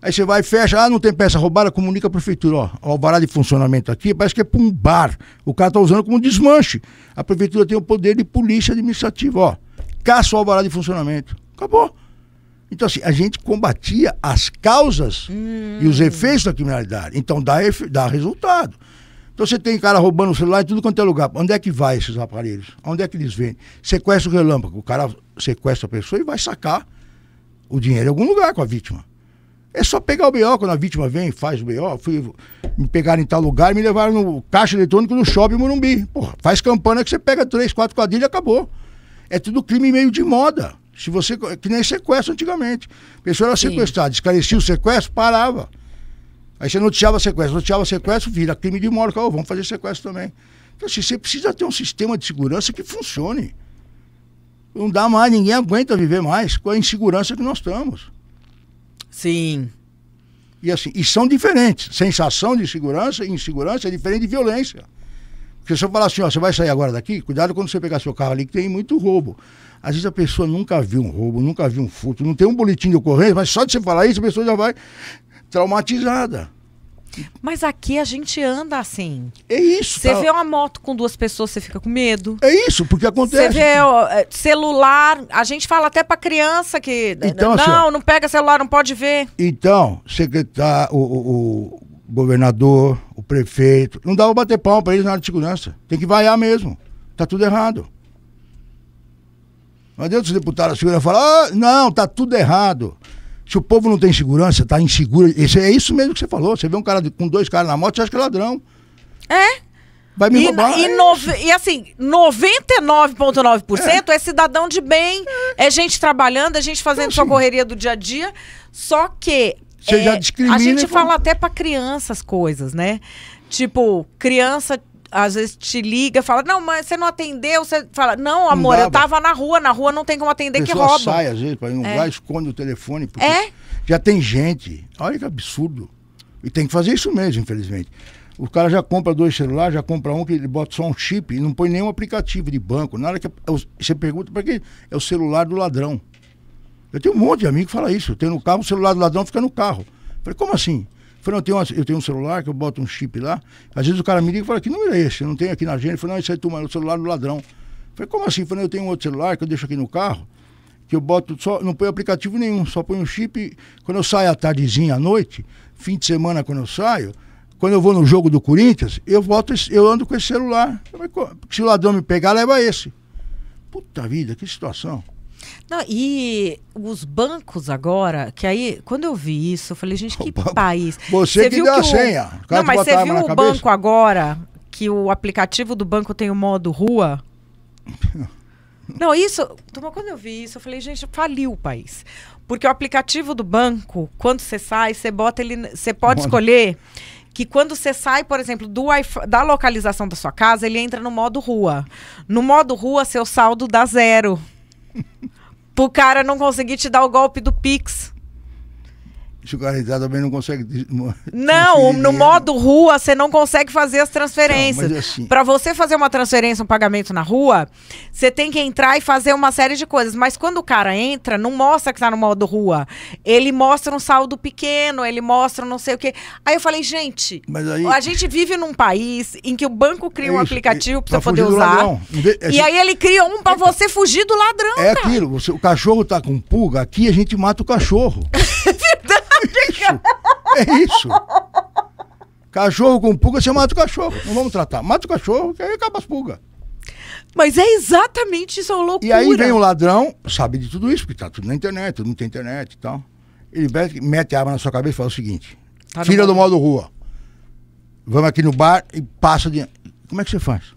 Aí você vai fecha, ah, não tem peça roubada, comunica a prefeitura, ó, o alvará de funcionamento aqui, parece que é para um bar. O cara tá usando como desmanche. A prefeitura tem o poder de polícia administrativa, ó. Caça o alvará de funcionamento. Acabou. Então, assim, a gente combatia as causas hum. e os hum. efeitos da criminalidade. Então, dá, dá resultado. Então, você tem cara roubando o celular em tudo quanto é lugar. Onde é que vai esses aparelhos? Onde é que eles vêm Sequestra o relâmpago. O cara sequestra a pessoa e vai sacar o dinheiro em algum lugar com a vítima. É só pegar o BO quando a vítima vem, faz o BO. Fui, me pegaram em tal lugar e me levaram no caixa eletrônico no shopping Morumbi. Porra, faz campanha que você pega três, quatro quadrilhas e acabou. É tudo crime meio de moda. Se você, que nem sequestro antigamente. A pessoa era sequestrada, esclarecia o sequestro, parava. Aí você noticiava sequestro, noticiava sequestro, vira crime de morte, oh, vamos fazer sequestro também. Então, assim, você precisa ter um sistema de segurança que funcione. Não dá mais, ninguém aguenta viver mais com a insegurança que nós estamos. Sim. E assim, e são diferentes. Sensação de segurança e insegurança é diferente de violência. Porque se eu falar assim, ó, você vai sair agora daqui, cuidado quando você pegar seu carro ali, que tem muito roubo. Às vezes a pessoa nunca viu um roubo, nunca viu um furto, não tem um boletim de ocorrência, mas só de você falar isso, a pessoa já vai traumatizada. Mas aqui a gente anda assim. É isso. Você tá... vê uma moto com duas pessoas, você fica com medo. É isso, porque acontece. Você vê ó, é, celular, a gente fala até para criança que né, então, não, senhora, assim, não pega celular, não pode ver. Então, secretário, o, o, governador, o prefeito, não dá pra bater pau para eles na área de segurança. Tem que vaiar mesmo. Tá tudo errado. Não adianta os deputados da segurança falar, ah, não, tá tudo errado. Se o povo não tem segurança, tá inseguro. Esse, é isso mesmo que você falou. Você vê um cara de, com dois caras na moto, você acha que é ladrão. É? Vai me e, roubar. É assim, e, nove, e assim, 99,9% é. é cidadão de bem, é, é gente trabalhando, é gente fazendo então, sua correria do dia a dia. Só que. Você já é, discrimina. A gente fala até para crianças coisas, né? Tipo, criança às vezes te liga, fala, não, mas você não atendeu, você fala, não, amor, não eu tava na rua, na rua não tem como atender que rouba. sai às vezes para ir um é. esconde o telefone, porque é? já tem gente. Olha que absurdo. E tem que fazer isso mesmo, infelizmente. O cara já compra dois celulares, já compra um que ele bota só um chip e não põe nenhum aplicativo de banco. Na hora que é você pergunta para que é o celular do ladrão. Eu tenho um monte de amigo que fala isso. Tem no carro, o celular do ladrão fica no carro. Eu falei, como assim? Falei, eu tenho, uma, eu tenho um celular que eu boto um chip lá. Às vezes o cara me liga e fala, que número é esse? Eu não tenho aqui na agenda. Ele falou, não, isso aí é o celular do ladrão. Eu falei, como assim? Eu falei, eu tenho um outro celular que eu deixo aqui no carro, que eu boto só, não põe aplicativo nenhum, só põe um chip. Quando eu saio à tardezinha, à noite, fim de semana quando eu saio, quando eu vou no jogo do Corinthians, eu boto, eu ando com esse celular. Falei, se o ladrão me pegar, leva esse. Puta vida, que situação. Não, e os bancos agora, que aí, quando eu vi isso, eu falei, gente, que país. Você, que viu deu que a o... senha. Não, mas você viu o banco agora, que o aplicativo do banco tem o modo rua? Não, isso. Quando eu vi isso, eu falei, gente, faliu o país. Porque o aplicativo do banco, quando você sai, você bota ele. Você pode modo. escolher que quando você sai, por exemplo, do da localização da sua casa, ele entra no modo rua. No modo rua, seu saldo dá zero. pro cara não conseguir te dar o golpe do Pix. Chucarizar também não consegue. Não, no modo rua você não consegue fazer as transferências. Assim... Para você fazer uma transferência, um pagamento na rua, você tem que entrar e fazer uma série de coisas. Mas quando o cara entra, não mostra que está no modo rua. Ele mostra um saldo pequeno, ele mostra não sei o quê. Aí eu falei, gente, aí... a gente vive num país em que o banco cria um é aplicativo é, para você poder usar. E aí ele cria um para você fugir do ladrão. É cara. aquilo, você, o cachorro está com pulga, aqui a gente mata o cachorro. isso. É isso. Cachorro com pulga, você mata o cachorro. Não vamos tratar. Mata o cachorro, que aí acaba as pulgas. Mas é exatamente isso, é uma loucura. E aí vem o um ladrão, sabe de tudo isso, porque tá tudo na internet, todo mundo tem internet e tal. Ele mete a arma na sua cabeça e fala o seguinte: tá Filha do modo rua, vamos aqui no bar e passa de. Como é que você faz?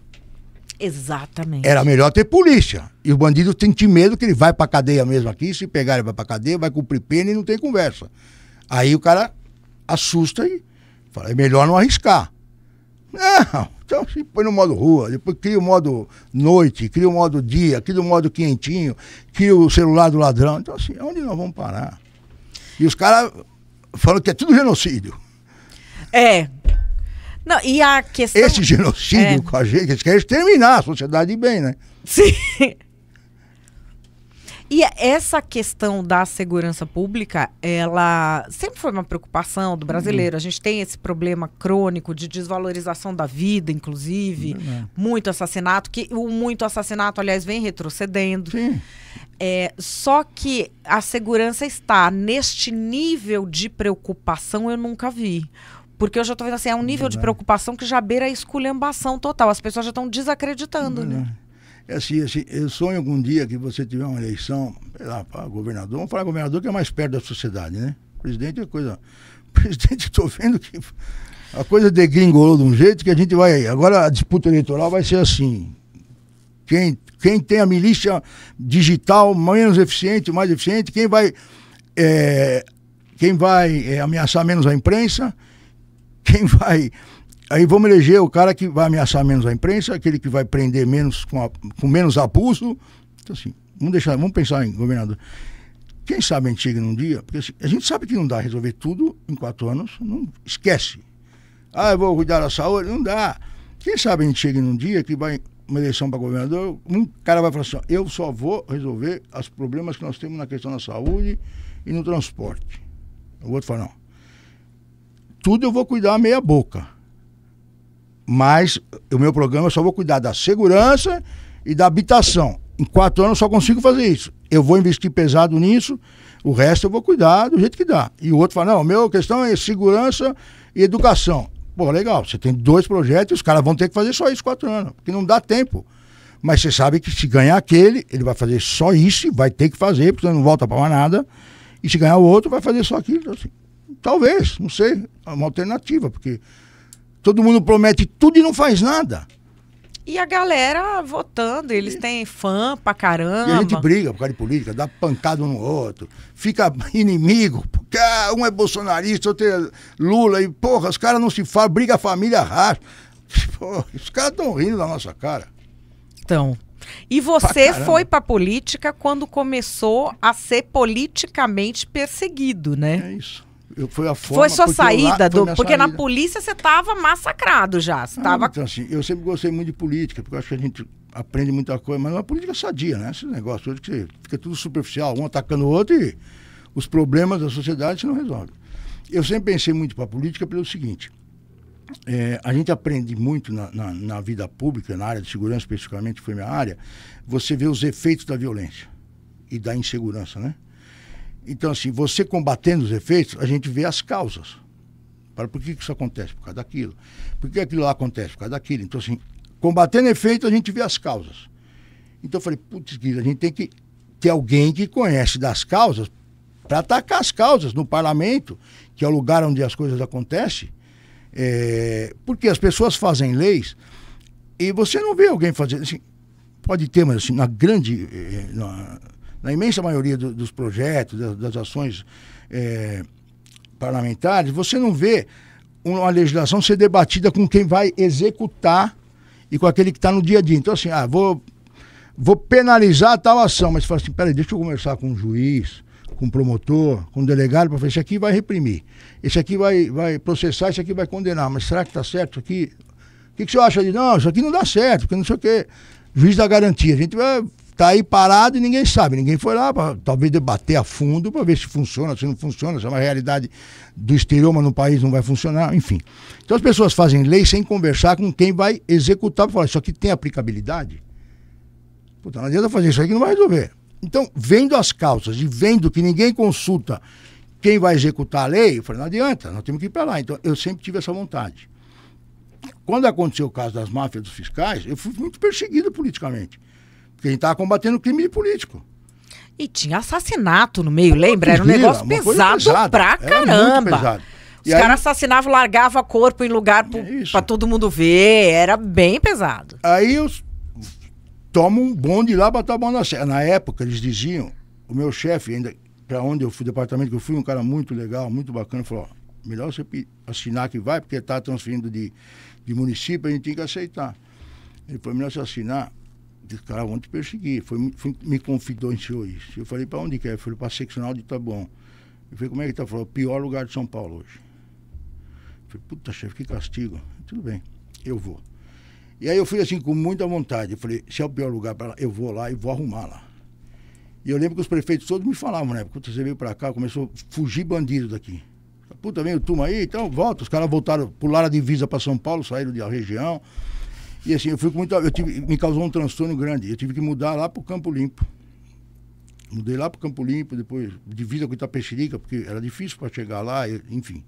Exatamente. Era melhor ter polícia. E o bandido tem medo que ele vai pra cadeia mesmo aqui, se pegar ele vai pra cadeia, vai cumprir pena e não tem conversa. Aí o cara assusta e fala, é melhor não arriscar. Não, é, então se assim, põe no modo rua, depois cria o modo noite, cria o modo dia, cria o modo quentinho, cria o celular do ladrão. Então assim, onde nós vamos parar? E os caras falam que é tudo genocídio. É. Não, e a questão... Esse genocídio é. com a gente, eles querem exterminar a sociedade de bem, né? Sim. E essa questão da segurança pública, ela sempre foi uma preocupação do brasileiro. Uhum. A gente tem esse problema crônico de desvalorização da vida, inclusive, uhum. É. muito assassinato, que o muito assassinato, aliás, vem retrocedendo. Sim. É, só que a segurança está neste nível de preocupação, eu nunca vi. Porque eu já estou vendo assim, é um nível de preocupação que já beira a esculhambação total. As pessoas já estão desacreditando, é. né? É assim, é assim, eu sonho algum dia que você tiver uma eleição, sei lá, para governador. Vamos falar governador que é mais perto da sociedade, né? Presidente é coisa. Presidente, estou vendo que a coisa degringolou de um jeito que a gente vai. Agora a disputa eleitoral vai ser assim. Quem, quem tem a milícia digital menos eficiente, mais eficiente, quem vai, é, quem vai é, ameaçar menos a imprensa, quem vai Aí vamos eleger o cara que vai ameaçar menos a imprensa, aquele que vai prender menos com, a, com menos abuso. Então, assim, vamos deixar, vamos pensar em governador. Quem sabe a gente chega num dia, porque assim, a gente sabe que não dá resolver tudo em quatro anos, não esquece. Ah, eu vou cuidar da saúde, não dá. Quem sabe a gente chega num dia que vai uma eleição para governador, um cara vai falar assim: eu só vou resolver os problemas que nós temos na questão da saúde e no transporte. O outro fala: não, tudo eu vou cuidar meia boca mas o meu programa eu só vou cuidar da segurança e da habitação. Em quatro anos eu só consigo fazer isso. Eu vou investir pesado nisso, o resto eu vou cuidar do jeito que dá. E o outro fala: não, a minha questão é segurança e educação. Pô, legal, você tem dois projetos e os caras vão ter que fazer só isso quatro anos, porque não dá tempo. Mas você sabe que se ganhar aquele, ele vai fazer só isso e vai ter que fazer, porque não volta para mais nada. E se ganhar o outro, vai fazer só aquilo. Então, assim. Talvez, não sei, é uma alternativa, porque Todo mundo promete tudo e não faz nada. E a galera votando, eles têm fã pra caramba. E a gente briga por causa de política, dá pancada um no outro, fica inimigo, porque ah, um é bolsonarista, outro é Lula, e porra, os caras não se falam, briga a família racha. Porra, os caras estão rindo da nossa cara. Então. E você pra foi pra política quando começou a ser politicamente perseguido, né? É isso. Eu, foi a forma. Foi sua saída, lá, do, foi porque saída. na polícia você estava massacrado já. Você tava... Ah, então, assim, eu sempre gostei muito de política, porque eu acho que a gente aprende muita coisa, mas é uma política sadia, né? Esse negócio hoje que fica tudo superficial, um atacando o outro e os problemas da sociedade você não resolve. Eu sempre pensei muito para a política pelo seguinte: é, a gente aprende muito na, na, na, vida pública, na área de segurança especificamente, foi minha área, você vê os efeitos da violência e da insegurança, né? Então, assim, você combatendo os efeitos, a gente vê as causas. Para por que isso acontece? Por causa daquilo. Por que aquilo lá acontece? Por causa daquilo. Então, assim, combatendo efeito, a gente vê as causas. Então, eu falei, putz, a gente tem que ter alguém que conhece das causas para atacar as causas no parlamento, que é o lugar onde as coisas acontecem. É, porque as pessoas fazem leis e você não vê alguém fazendo Assim, pode ter, mas assim, na grande. Eh, na, na imensa maioria do, dos projetos, das, das ações é, parlamentares, você não vê uma legislação ser debatida com quem vai executar e com aquele que está no dia a dia. Então, assim, ah, vou, vou penalizar tal ação, mas você fala assim, peraí, deixa eu conversar com o um juiz, com o um promotor, com o um delegado, para falar, esse aqui vai reprimir, esse aqui vai, vai processar, esse aqui vai condenar, mas será que está certo isso aqui? O que, que você acha de, não, isso aqui não dá certo, porque não sei o quê. Juiz da garantia, a gente vai tá aí parado e ninguém sabe. Ninguém foi lá para talvez debater a fundo para ver se funciona, se não funciona, se é uma realidade do exterior, mas no país não vai funcionar, enfim. Então as pessoas fazem lei sem conversar com quem vai executar para falar, isso aqui tem aplicabilidade? Puta, não adianta fazer isso aí que não vai resolver. Então, vendo as causas e vendo que ninguém consulta quem vai executar a lei, eu falei, não adianta, nós temos que ir para lá. Então, eu sempre tive essa vontade. Quando aconteceu o caso das máfias dos fiscais, eu fui muito perseguido politicamente. Quem estava combatendo crime político. E tinha assassinato no meio, lembra? Era um negócio pesado, pra caramba. Pesado. Os caras assassinavam, largavam corpo em lugar para é pra todo mundo ver. Era bem pesado. Aí eu tomo um bonde lá pra tomar na serra. Na época, eles diziam, o meu chefe, ainda para onde eu fui, departamento que eu fui, um cara muito legal, muito bacana, falou, ó, melhor você assinar que vai, porque está transferindo de, de município, a gente tem que aceitar. Ele falou, é melhor você assinar Disse, cara, vão te perseguir. Foi, foi, me confidenciou isso. Eu falei, para onde quer? falei é? Ele para seccional de Taboão. Tá eu falei, como é que tá? Falou, é pior lugar de São Paulo hoje. Eu falei, puta chefe, que castigo. Tudo bem, eu vou. E aí eu fui assim, com muita vontade. Eu falei, se é o pior lugar para lá, eu vou lá e vou arrumar lá. E eu lembro que os prefeitos todos me falavam, né? Puta, você veio para cá, começou a fugir bandido daqui. Puta, veio o turma aí, então volta. Os caras voltaram, pularam a divisa para São Paulo, saíram da região. E assim, eu fico muito. Eu tive, me causou um transtorno grande. Eu tive que mudar lá para o Campo Limpo. Mudei lá para o Campo Limpo, depois vida com Itapexerica, porque era difícil para chegar lá, eu, enfim.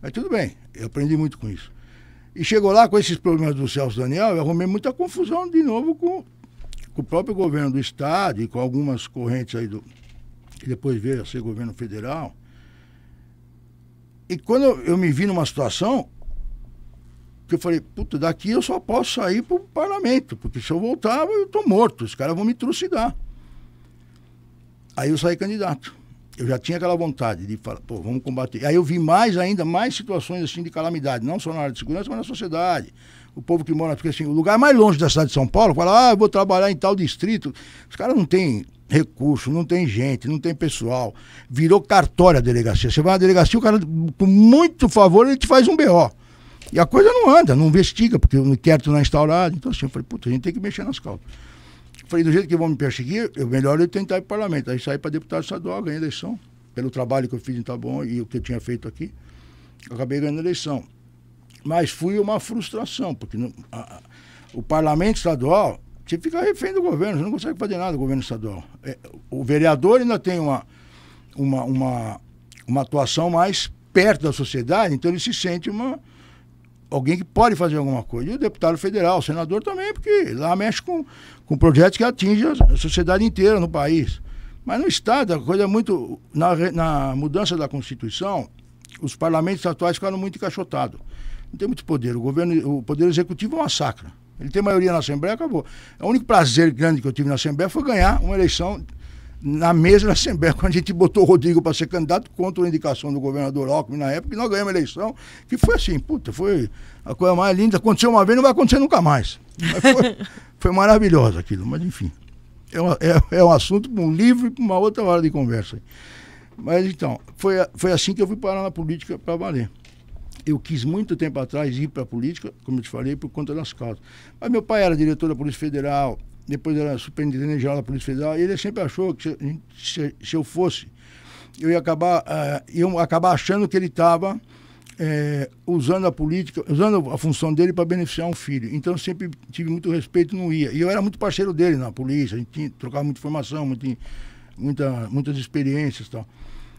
Mas tudo bem, eu aprendi muito com isso. E chegou lá com esses problemas do Celso Daniel, eu arrumei muita confusão de novo com, com o próprio governo do Estado e com algumas correntes aí do. que depois veio a ser governo federal. E quando eu me vi numa situação, porque eu falei, puta, daqui eu só posso sair pro parlamento, porque se eu voltar, eu tô morto, os caras vão me trucidar. Aí eu saí candidato. Eu já tinha aquela vontade de falar, pô, vamos combater. Aí eu vi mais ainda, mais situações assim de calamidade, não só na área de segurança, mas na sociedade. O povo que mora, porque assim, o lugar mais longe da cidade de São Paulo, fala, ah, eu vou trabalhar em tal distrito. Os caras não têm recurso, não tem gente, não tem pessoal. Virou cartório a delegacia. Você vai na delegacia, o cara, com muito favor, ele te faz um BO. E a coisa não anda, não investiga, porque o inquérito não é instaurado. Então, assim, eu falei, puta, a gente tem que mexer nas calças. Falei, do jeito que vão me perseguir, eu melhor eu tentar ir para o parlamento. Aí saí para deputado estadual, ganhei eleição, pelo trabalho que eu fiz em Taboão e o que eu tinha feito aqui. Acabei ganhando eleição. Mas fui uma frustração, porque no, a, a, o parlamento estadual, você fica refém do governo, você não consegue fazer nada o governo estadual. É, o vereador ainda tem uma, uma, uma, uma atuação mais perto da sociedade, então ele se sente uma, alguém que pode fazer alguma coisa. E o deputado federal, o senador também, porque lá mexe com, com projetos que atingem a sociedade inteira no país. Mas no Estado, a coisa é muito. Na, na mudança da Constituição, os parlamentos atuais ficaram muito encaixotados. Não tem muito poder. O, governo, o Poder Executivo é uma sacra. Ele tem maioria na Assembleia, acabou. O único prazer grande que eu tive na Assembleia foi ganhar uma eleição na mesma Assembleia, quando a gente botou o Rodrigo para ser candidato contra a indicação do governador Alckmin na época, e nós ganhamos a eleição, que foi assim, puta, foi a coisa mais linda. Aconteceu uma vez, não vai acontecer nunca mais. Foi, foi, maravilhoso aquilo, mas enfim. É, uma, é, é um assunto para um livro e para uma outra hora de conversa. Mas então, foi, foi assim que eu fui parar na política para valer. Eu quis muito tempo atrás ir para a política, como eu te falei, por conta das causas. Mas meu pai era diretor da Polícia Federal, depois era superintendente geral da Polícia Federal, e ele sempre achou que se, se eu fosse, eu ia acabar, uh, acabar achando que ele estava eh, usando a política, usando a função dele para beneficiar um filho. Então sempre tive muito respeito, não ia. E eu era muito parceiro dele na polícia, a gente tinha, trocava muita informação, muito, muita, muitas experiências e tal.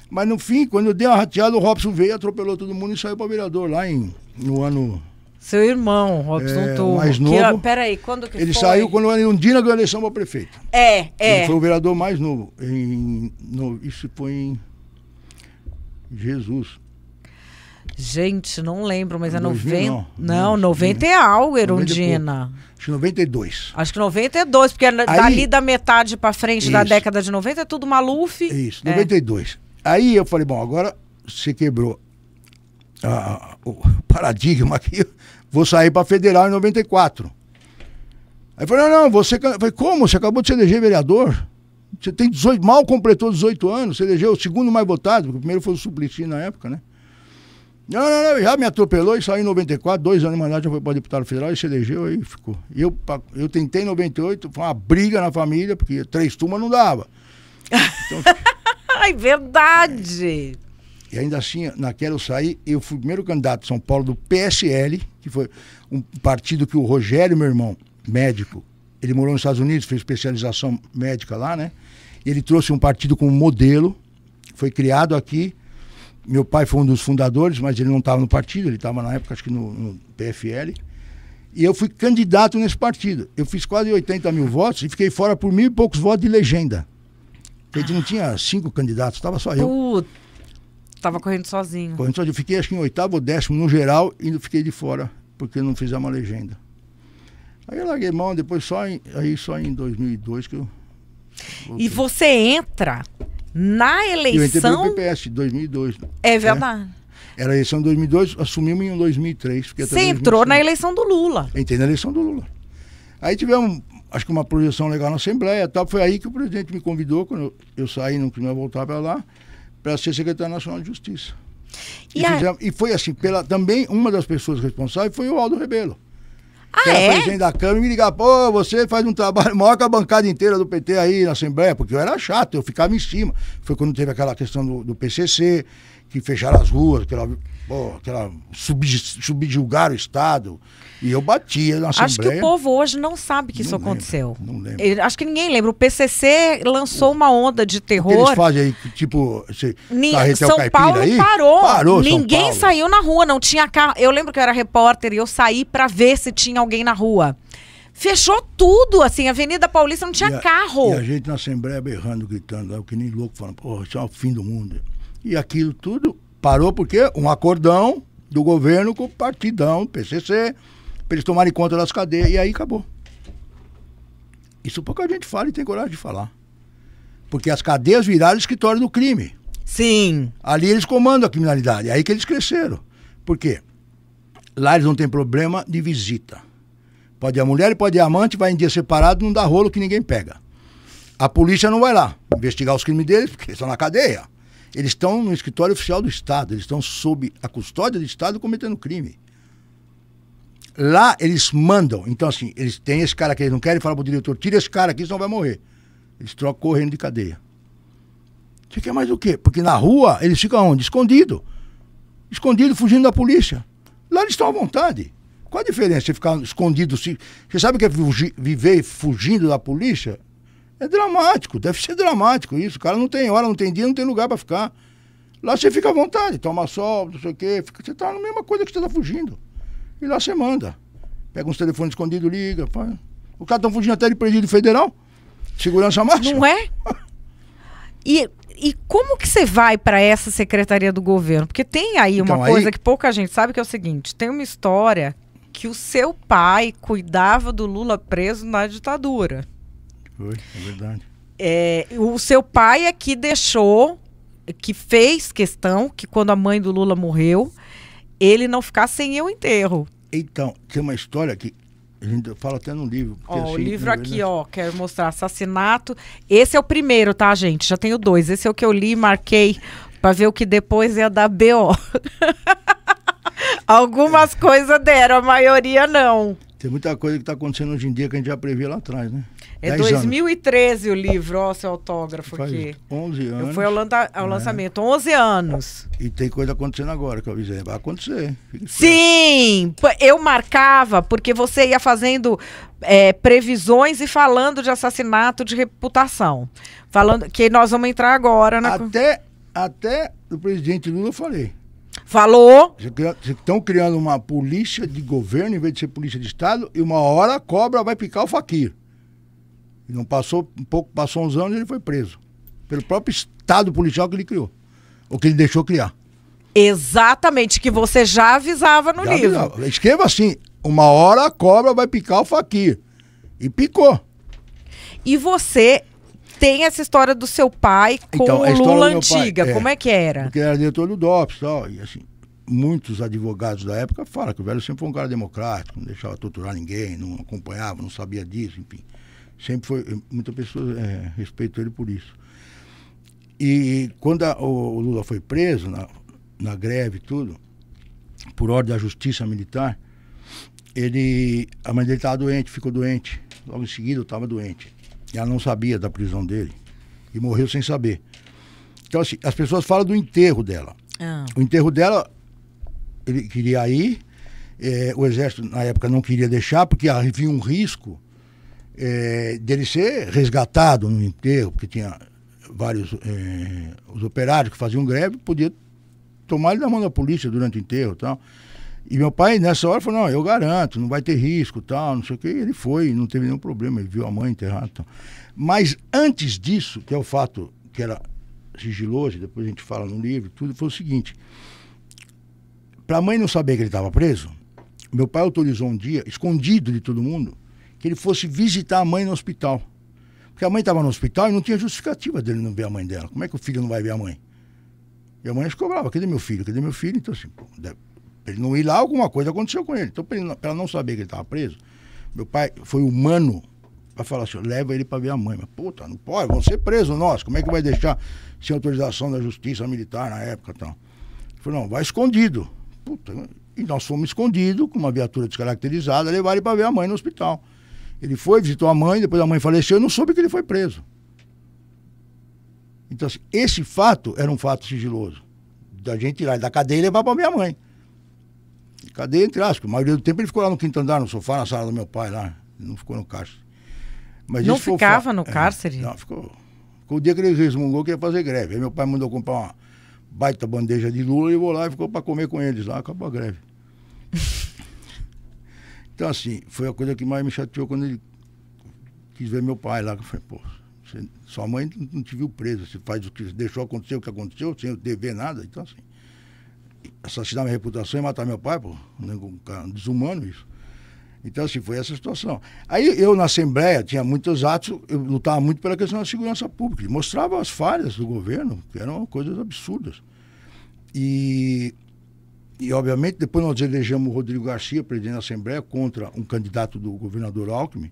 Mas no fim, quando eu dei uma rateada, o Robson veio, atropelou todo mundo e saiu para vereador lá em, no ano seu irmão, Robson é, Turro. Mais novo. Que, peraí, quando que ele foi? saiu quando o Anundina ganhou a eleição para prefeito. É, é. Ele foi o vereador mais novo. Em, no, isso foi em Jesus. Gente, não lembro, mas é 90. Não, não 90 é algo, Erundina. Acho que 92. Acho que 92, porque é Aí, dali da metade para frente isso. da década de 90 é tudo Maluf. Isso, 92. É. Aí eu falei, bom, agora você quebrou a, o paradigma que vou sair para federal em 94. Aí falou: não, não, você. Falei, como? Você acabou de se eleger vereador? Você tem 18, mal completou 18 anos, você elegeu o segundo mais votado, porque o primeiro foi o Suplicy na época, né? Não, não, não, já me atropelou e saiu em 94, dois anos mais tarde já foi para deputado federal e se elegeu aí ficou. E eu, eu tentei em 98, foi uma briga na família, porque três turmas não dava. Então, é verdade! E ainda assim, naquela eu saí, eu fui o primeiro candidato de São Paulo do PSL, que foi um partido que o Rogério, meu irmão, médico, ele morou nos Estados Unidos, fez especialização médica lá, né? E ele trouxe um partido como modelo, foi criado aqui. Meu pai foi um dos fundadores, mas ele não estava no partido, ele estava na época, acho que no, no PFL. E eu fui candidato nesse partido. Eu fiz quase 80 mil votos e fiquei fora por mil e poucos votos de legenda. Porque não tinha cinco candidatos, estava só eu. Puta. Estava correndo sozinho. Correndo sozinho. Eu fiquei acho que em oitavo ou décimo no geral e fiquei de fora, porque não fiz a legenda. Aí eu larguei mão, depois só em, aí só em 2002 que eu. Voltei. E você entra na eleição. Eu entrei pelo PPS, 2002. É, é verdade. Era a eleição de 2002, assumimos em 2003. Você entrou 2005. na eleição do Lula. Entrei na eleição do Lula. Aí tivemos, acho que uma projeção legal na Assembleia tal. Foi aí que o presidente me convidou, quando eu, eu saí, não queria voltar para lá para ser secretário nacional de justiça. E, e, a... fizemos, e, foi assim, pela, também uma das pessoas responsáveis foi o Aldo Rebelo. Ah, era é? presidente da Câmara e me ligava, pô, você faz um trabalho maior que a bancada inteira do PT aí na Assembleia, porque eu era chato, eu ficava em cima. Foi quando teve aquela questão do, do PCC, que fecharam as ruas, aquela pô, aquela, sub, o Estado. E eu batia na Assembleia. Acho que o povo hoje não sabe que não isso aconteceu. Não lembro. Acho que ninguém lembra. O PCC lançou uma onda de terror. O eles fazem aí, tipo, esse Ni é São Caipira Paulo aí? parou. parou ninguém saiu na rua, não tinha carro. Eu lembro que eu era repórter e eu saí para ver se tinha alguém na rua. Fechou tudo, assim, a Avenida Paulista não tinha e a, carro. E a gente na Assembleia berrando, gritando, é que nem louco, falando, porra, isso é o fim do mundo. E aquilo tudo Parou porque um acordão do governo com o partidão, PCC, para eles tomarem conta das cadeias. E aí acabou. Isso pouca gente fala e tem coragem de falar. Porque as cadeias viraram escritório do crime. Sim. Ali eles comandam a criminalidade. É aí que eles cresceram. Por quê? Lá eles não têm problema de visita. Pode ir a mulher e pode ir a amante, vai em dia separado, não dá rolo que ninguém pega. A polícia não vai lá investigar os crimes deles, porque estão na cadeia. Eles estão no escritório oficial do Estado, eles estão sob a custódia do Estado cometendo crime. Lá eles mandam. Então, assim, eles têm esse cara que eles não querem falar pro diretor, tira esse cara aqui, senão vai morrer. Eles trocam correndo de cadeia. Você quer mais o quê? Porque na rua eles ficam onde? Escondido. Escondido, fugindo da polícia. Lá eles estão à vontade. Qual a diferença de ficar escondido? Se... Você sabe o que é viver fugindo da polícia? É dramático, deve ser dramático isso. O cara não tem hora, não tem dia, não tem lugar para ficar. Lá você fica à vontade, toma sol, não sei o quê. Fica, você tá na mesma coisa que você tá fugindo. E lá você manda. Pega uns telefones escondidos, liga. Pá. O cara tá fugindo até de presídio federal. Segurança máxima. Não é? e, e como que você vai para essa secretaria do governo? Porque tem aí então, uma aí... coisa que pouca gente sabe, que é o seguinte. Tem uma história que o seu pai cuidava do Lula preso na ditadura. Foi, é verdade. É, o seu pai é que deixou, que fez questão que quando a mãe do Lula morreu, ele não ficasse sem eu enterro. Então, tem uma história que a gente fala até no livro. Ó, assim, o livro aqui, ó, quero mostrar assassinato. Esse é o primeiro, tá, gente? Já tenho dois. Esse é o que eu li e marquei para ver o que depois ia dar BO. Algumas é. coisas deram, a maioria não. Tem muita coisa que está acontecendo hoje em dia que a gente já previu lá atrás, né? É 2013 anos. o livro, ó, seu autógrafo Faz aqui. 11 anos. Eu ao, lanta, ao né? lançamento, 11 anos. E tem coisa acontecendo agora, que eu avisei, vai acontecer. Sim! Eu marcava, porque você ia fazendo é, previsões e falando de assassinato de reputação. Falando que nós vamos entrar agora na. Até, até o presidente Lula eu falei. Falou. Estão criando uma polícia de governo em vez de ser polícia de Estado e uma hora a cobra vai picar o faquir. Não passou um pouco, passou uns anos e ele foi preso. Pelo próprio estado policial que ele criou. Ou que ele deixou criar. Exatamente, que você já avisava no já livro. Avisava. Escreva assim: uma hora a cobra vai picar o faquir. E picou. E você tem essa história do seu pai com então, o Lula antiga. Pai, é, Como é que era? Porque era diretor do DOPS e tal. E assim, muitos advogados da época falam que o velho sempre foi um cara democrático, não deixava torturar ninguém, não acompanhava, não sabia disso, enfim. Sempre foi. Muita pessoa é, respeitou ele por isso. E quando a, o, o, Lula foi preso, na, na greve e tudo, por ordem da justiça militar, ele. A mãe dele estava doente, ficou doente. Logo em seguida estava doente. E ela não sabia da prisão dele. E morreu sem saber. Então, assim, as pessoas falam do enterro dela. Ah. O enterro dela, ele queria ir, é, o exército na época não queria deixar, porque havia um risco é, dele ser resgatado no enterro, porque tinha vários é, os operários que faziam greve, podia tomar ele na mão da polícia durante o enterro e tal. E meu pai, nessa hora, falou, não, eu garanto, não vai ter risco tal, não sei o quê. ele foi, não teve nenhum problema, ele viu a mãe enterrada tal. Mas antes disso, que é o fato que era sigiloso, depois a gente fala no livro, tudo, foi o seguinte. Para a mãe não saber que ele estava preso, meu pai autorizou um dia, escondido de todo mundo, que ele fosse visitar a mãe no hospital. Porque a mãe estava no hospital e não tinha justificativa dele não ver a mãe dela. Como é que o filho não vai ver a mãe? E a mãe ficou brava: cadê meu filho? Cadê meu filho? Então, assim, para ele não ir lá, alguma coisa aconteceu com ele. Então, para ela não saber que ele estava preso, meu pai foi humano para falar assim: leva ele para ver a mãe. Mas, puta, não pode, vão ser presos nós. Como é que vai deixar sem autorização da justiça militar na época e tal? Ele falou: não, vai escondido. Puta, e nós fomos escondidos, com uma viatura descaracterizada, levar ele para ver a mãe no hospital. Ele foi, visitou a mãe, depois a mãe faleceu e não soube que ele foi preso. Então, assim, esse fato era um fato sigiloso. Da gente tirar ele da cadeia e levar para minha mãe. Cadeia entre aspas. A maioria do tempo ele ficou lá no quinto andar, no sofá, na sala do meu pai, lá. Ele não ficou no cárcere. Mas não ficava no é, cárcere? É, não, ficou. Ficou o dia que ele resmungou que ia fazer greve. Aí meu pai mandou comprar uma baita bandeja de lula e vou lá e ficou para comer com eles lá. Acabou a greve. Então, assim, foi a coisa que mais me chateou quando ele quis ver meu pai lá. Eu falei, pô, você, sua mãe não te viu preso, você faz o que deixou acontecer o que aconteceu, sem eu dever nada. Então, assim, assassinar minha reputação e matar meu pai, pô, desumano isso. Então, assim, foi essa situação. Aí eu, na Assembleia, tinha muitos atos, eu lutava muito pela questão da segurança pública, mostrava as falhas do governo, que eram coisas absurdas. E e, obviamente, depois nós elegemos o Rodrigo Garcia, presidente da Assembleia, contra um candidato do governador Alckmin.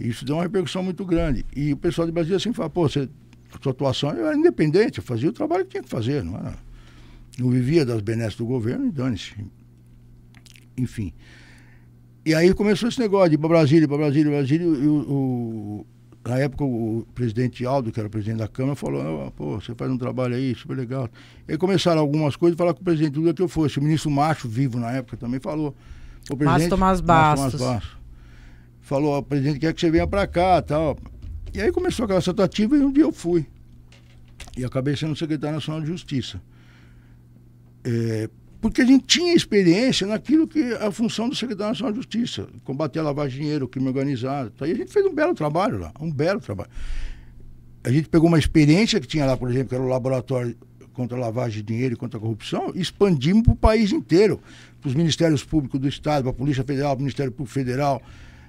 isso deu uma repercussão muito grande. E o pessoal de Brasília sempre fala, pô, você, a sua atuação eu é era independente, eu fazia o trabalho que tinha que fazer, não era... Não vivia das benesses do governo, e dane-se. Enfim. E aí começou esse negócio de ir para Brasília, para Brasília, Brasília, e o, o, na época o presidente Aldo, que era presidente da Câmara, falou, ah, pô, você faz um trabalho aí, super legal. E aí começaram algumas coisas, falar com o presidente Lula que eu fosse. O ministro Macho, vivo na época, também falou. O presidente, Tomás Bastos. Tomás Bastos. Falou, o presidente quer que você venha para cá tal. E aí começou aquela tratativa e um dia eu fui. E acabei sendo secretário nacional de Justiça. É, porque a gente tinha experiência naquilo que a função do secretário nacional de justiça, combater a lavagem de dinheiro, o crime organizado. Então, aí a gente fez um belo trabalho lá, um belo trabalho. A gente pegou uma experiência que tinha lá, por exemplo, que era o laboratório contra a lavagem de dinheiro e contra a corrupção, e expandimos para o país inteiro, para os ministérios públicos do Estado, para a Polícia Federal, para o Ministério Público Federal,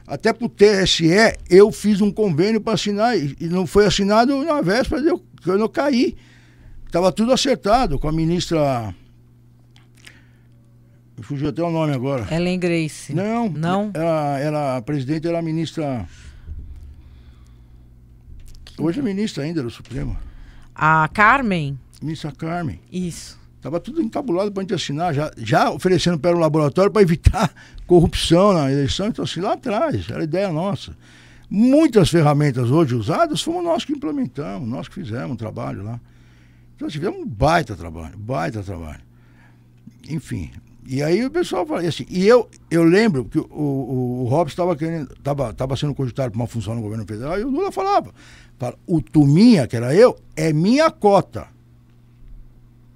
até para o TSE, eu fiz um convênio para assinar, e não foi assinado na véspera que eu, eu não caí. Estava tudo acertado com a ministra Fugiu até o nome agora. Ellen Grace. Não. Não? Ela, ela a presidente era é ministra. Que Hoje é ministra ainda do Supremo. A Carmen? Ministra Carmen. Isso. Estava tudo encabulado para a gente assinar, já, já oferecendo para o laboratório para evitar corrupção na eleição. Então, assim, lá atrás, era ideia nossa. Muitas ferramentas hoje usadas fomos nós que implementamos, nós que fizemos o trabalho lá. Então, tivemos assim, um baita trabalho, baita trabalho. Enfim, e aí o pessoal fala assim. E eu, eu lembro que o, o, o Robson estava querendo, tava, tava sendo cogitado para uma função no governo federal e o Lula falava, fala, o Tuminha, que era eu, é minha cota.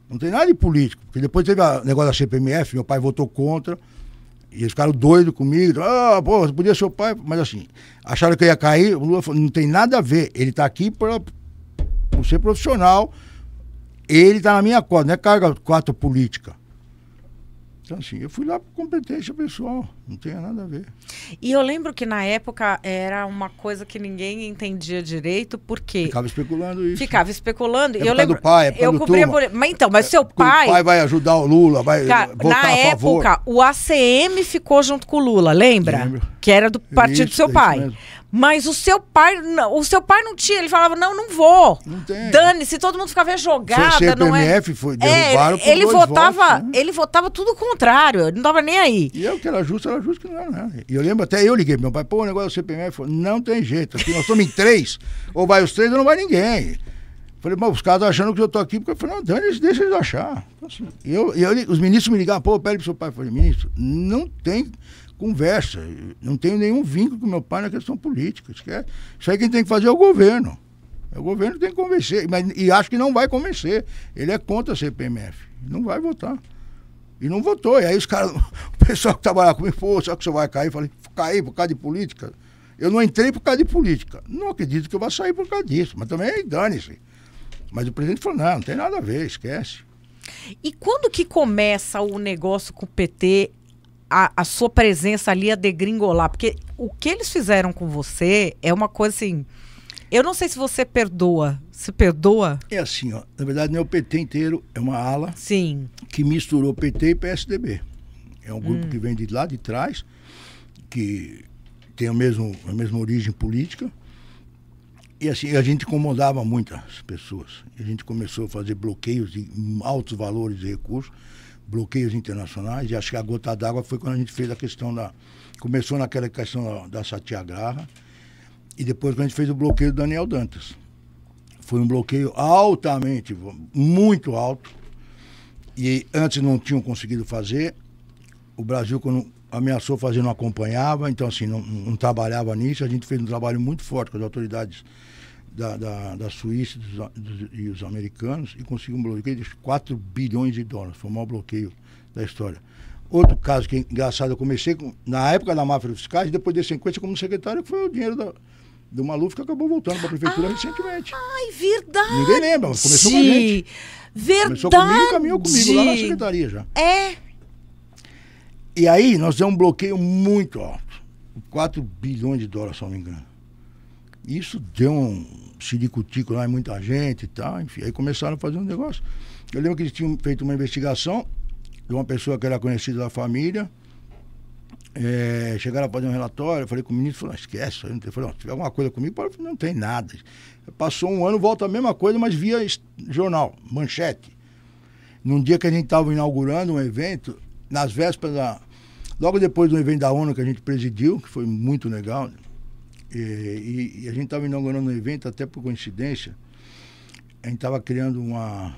Não tem nada de político. Porque depois teve o negócio da CPMF, meu pai votou contra. E eles ficaram doidos comigo. Ah, pô, podia ser o pai. Mas assim, acharam que eu ia cair. O Lula falou, não tem nada a ver. Ele está aqui para ser profissional. Ele está na minha cota, não é carga quatro política. Então, assim, eu fui lá por competência pessoal, não tinha nada a ver. E eu lembro que na época era uma coisa que ninguém entendia direito, porque. Ficava especulando isso. Ficava especulando. É eu lembro. Do pai, é eu do cobria por... Mas então, mas é, seu pai. O pai vai ajudar o Lula, vai Cara, votar na a época, favor. o ACM ficou junto com o Lula, lembra? Lembro. Que era do partido isso, do seu é pai. Mesmo. Mas o seu pai, o seu pai não tinha, ele falava: "Não, não vou". Dane-se, todo mundo ficava é jogada, foi não é? foi é, derrubaram é, ele, ele votava, votos, né? ele votava tudo o contrário, não dava nem aí. E eu é que era justo, era justo que não era. Né? E eu lembro até eu liguei pro meu pai: "Pô, o negócio do CPMF, falou, não tem jeito, aqui nós somos em três, ou vai os três ou não vai ninguém". Falei: "Mas os caras achando que eu tô aqui porque eu falei: "Não, dane-se, deixa eles achar". Eu, eu, os ministros me ligavam, pô, pede pro seu pai. Eu falei, ministro, não tem conversa, não tenho nenhum vínculo com meu pai na questão política. é Isso aí quem tem que fazer é o governo. É o governo tem que convencer, mas, e acho que não vai convencer. Ele é contra a CPMF. Não vai votar. E não votou. E aí os caras, o pessoal que trabalhava comigo, pô, só que você vai cair? Eu falei, cair por causa de política? Eu não entrei por causa de política. Não acredito que eu vá sair por causa disso. Mas também dane-se. Mas o presidente falou, não, não tem nada a ver, esquece. E quando que começa o negócio com o PT, a, a sua presença ali a degringolar? Porque o que eles fizeram com você é uma coisa assim. Eu não sei se você perdoa. Se perdoa? É assim, ó. Na verdade, não é o PT inteiro, é uma ala Sim. que misturou PT e PSDB. É um grupo hum. que vem de lá de trás, que tem a, mesmo, a mesma origem política, e assim, a gente incomodava muitas pessoas. A gente começou a fazer bloqueios de altos valores de recursos, bloqueios internacionais, e acho que a gota d'água foi quando a gente fez a questão da. Começou naquela questão da, da e depois quando a gente fez o bloqueio do Daniel Dantas. Foi um bloqueio altamente, muito alto, e antes não tinham conseguido fazer. O Brasil, quando ameaçou fazer, não acompanhava, então, assim, não, não trabalhava nisso. A gente fez um trabalho muito forte com as autoridades da, da, da Suíça dos, dos, e os americanos e conseguiu um bloqueio de 4 bilhões de dólares. Foi o maior bloqueio da história. Outro caso que é engraçado, eu comecei com, na época da máfia fiscal e depois de 50 como secretário, que foi o dinheiro da, do Maluf que acabou voltando para a prefeitura ah, recentemente. Ai, verdade! Ninguém lembra, mas começou com a gente. Verdade! Começou comigo e caminhou comigo lá na secretaria já. É! E aí nós deu um bloqueio muito alto. 4 bilhões de dólares, se não me engano. Isso deu um, siricutico lá, é muita gente e tal. Enfim, aí começaram a fazer um negócio. Eu lembro que eles tinham feito uma investigação de uma pessoa que era conhecida da família. É, chegaram a fazer um relatório, eu falei com o ministro, falou, esquece, eu não tenho. Falei, se tiver alguma coisa comigo, falei, não tem nada. Passou um ano, volta a mesma coisa, mas via jornal, manchete. Num dia que a gente estava inaugurando um evento, nas vésperas da. Logo depois do evento da ONU que a gente presidiu, que foi muito legal, né? E, e a gente estava inaugurando um evento, até por coincidência, a gente estava criando uma,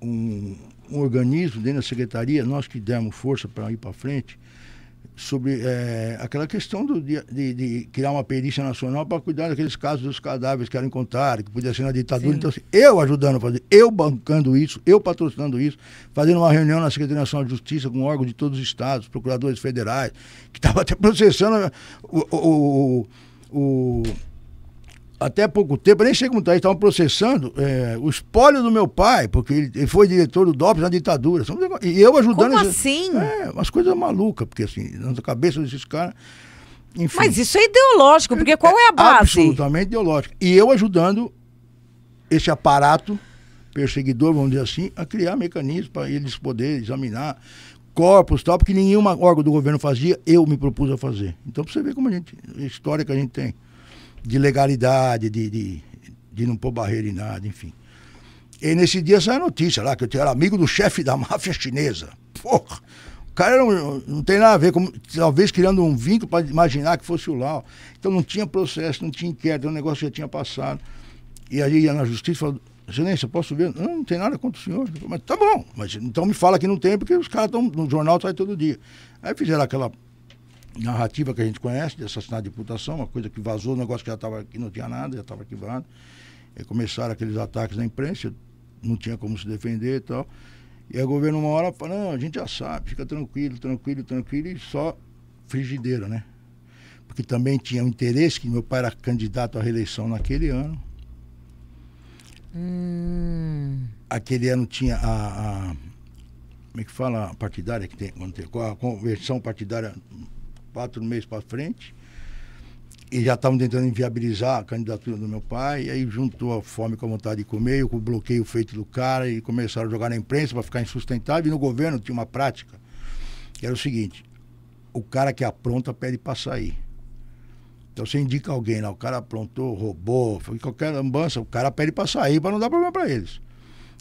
um, um organismo dentro da secretaria, nós que demos força para ir para frente, sobre é, aquela questão do, de, de, criar uma perícia nacional para cuidar daqueles casos dos cadáveres que eram encontrados, que podia ser na ditadura. Sim. Então, assim, eu ajudando a fazer, eu bancando isso, eu patrocinando isso, fazendo uma reunião na Secretaria Nacional de Justiça com órgãos de todos os estados, procuradores federais, que estava até processando né, o, o, o, o até pouco tempo, nem sei como está, estavam processando é, o espólio do meu pai, porque ele, ele foi diretor do DOPS na ditadura. E eu ajudando. Como assim? É, umas coisas malucas, porque assim, na cabeça desses caras. Enfim. Mas isso é ideológico, porque qual é a base? absolutamente ideológico. E eu ajudando esse aparato perseguidor, vamos dizer assim, a criar mecanismos para eles poderem examinar corpos tal, porque nenhum órgão do governo fazia, eu me propus a fazer. Então, para você ver como a gente, a história que a gente tem de legalidade, de, de, de não pôr barreira em nada, enfim. E nesse dia saiu a notícia lá, que eu era amigo do chefe da máfia chinesa. Porra! O cara não, não tem nada a ver, como, talvez criando um vínculo para imaginar que fosse o Lau. Então não tinha processo, não tinha inquérito, o negócio já tinha passado. E aí ia na justiça e falou, excelência, posso ver? Não, não tem nada contra o senhor. Falei, mas tá bom, mas então me fala que não tem, porque os caras estão no jornal, sai todo dia. Aí fizeram aquela narrativa que a gente conhece de assassinato de imputação, uma coisa que vazou, um negócio que já estava aqui, não tinha nada, já estava arquivado. E é, começaram aqueles ataques na imprensa, não tinha como se defender e tal. E aí o governo uma hora fala, não, a gente já sabe, fica tranquilo, tranquilo, tranquilo, e só frigideira, né? Porque também tinha o interesse que meu pai era candidato à reeleição naquele ano. Hum. Aquele ano tinha a, a, Como é que fala a partidária que tem? Quando tem a conversão partidária quatro meses para frente. E já estavam tentando inviabilizar a candidatura do meu pai. E aí juntou a fome com a vontade de comer, o bloqueio feito do cara, e começaram a jogar na imprensa para ficar insustentável. E no governo tinha uma prática, que era o seguinte: o cara que apronta pede para sair. Então você indica alguém lá, o cara aprontou, roubou, foi qualquer lambança, o cara pede para sair para não dar problema para eles.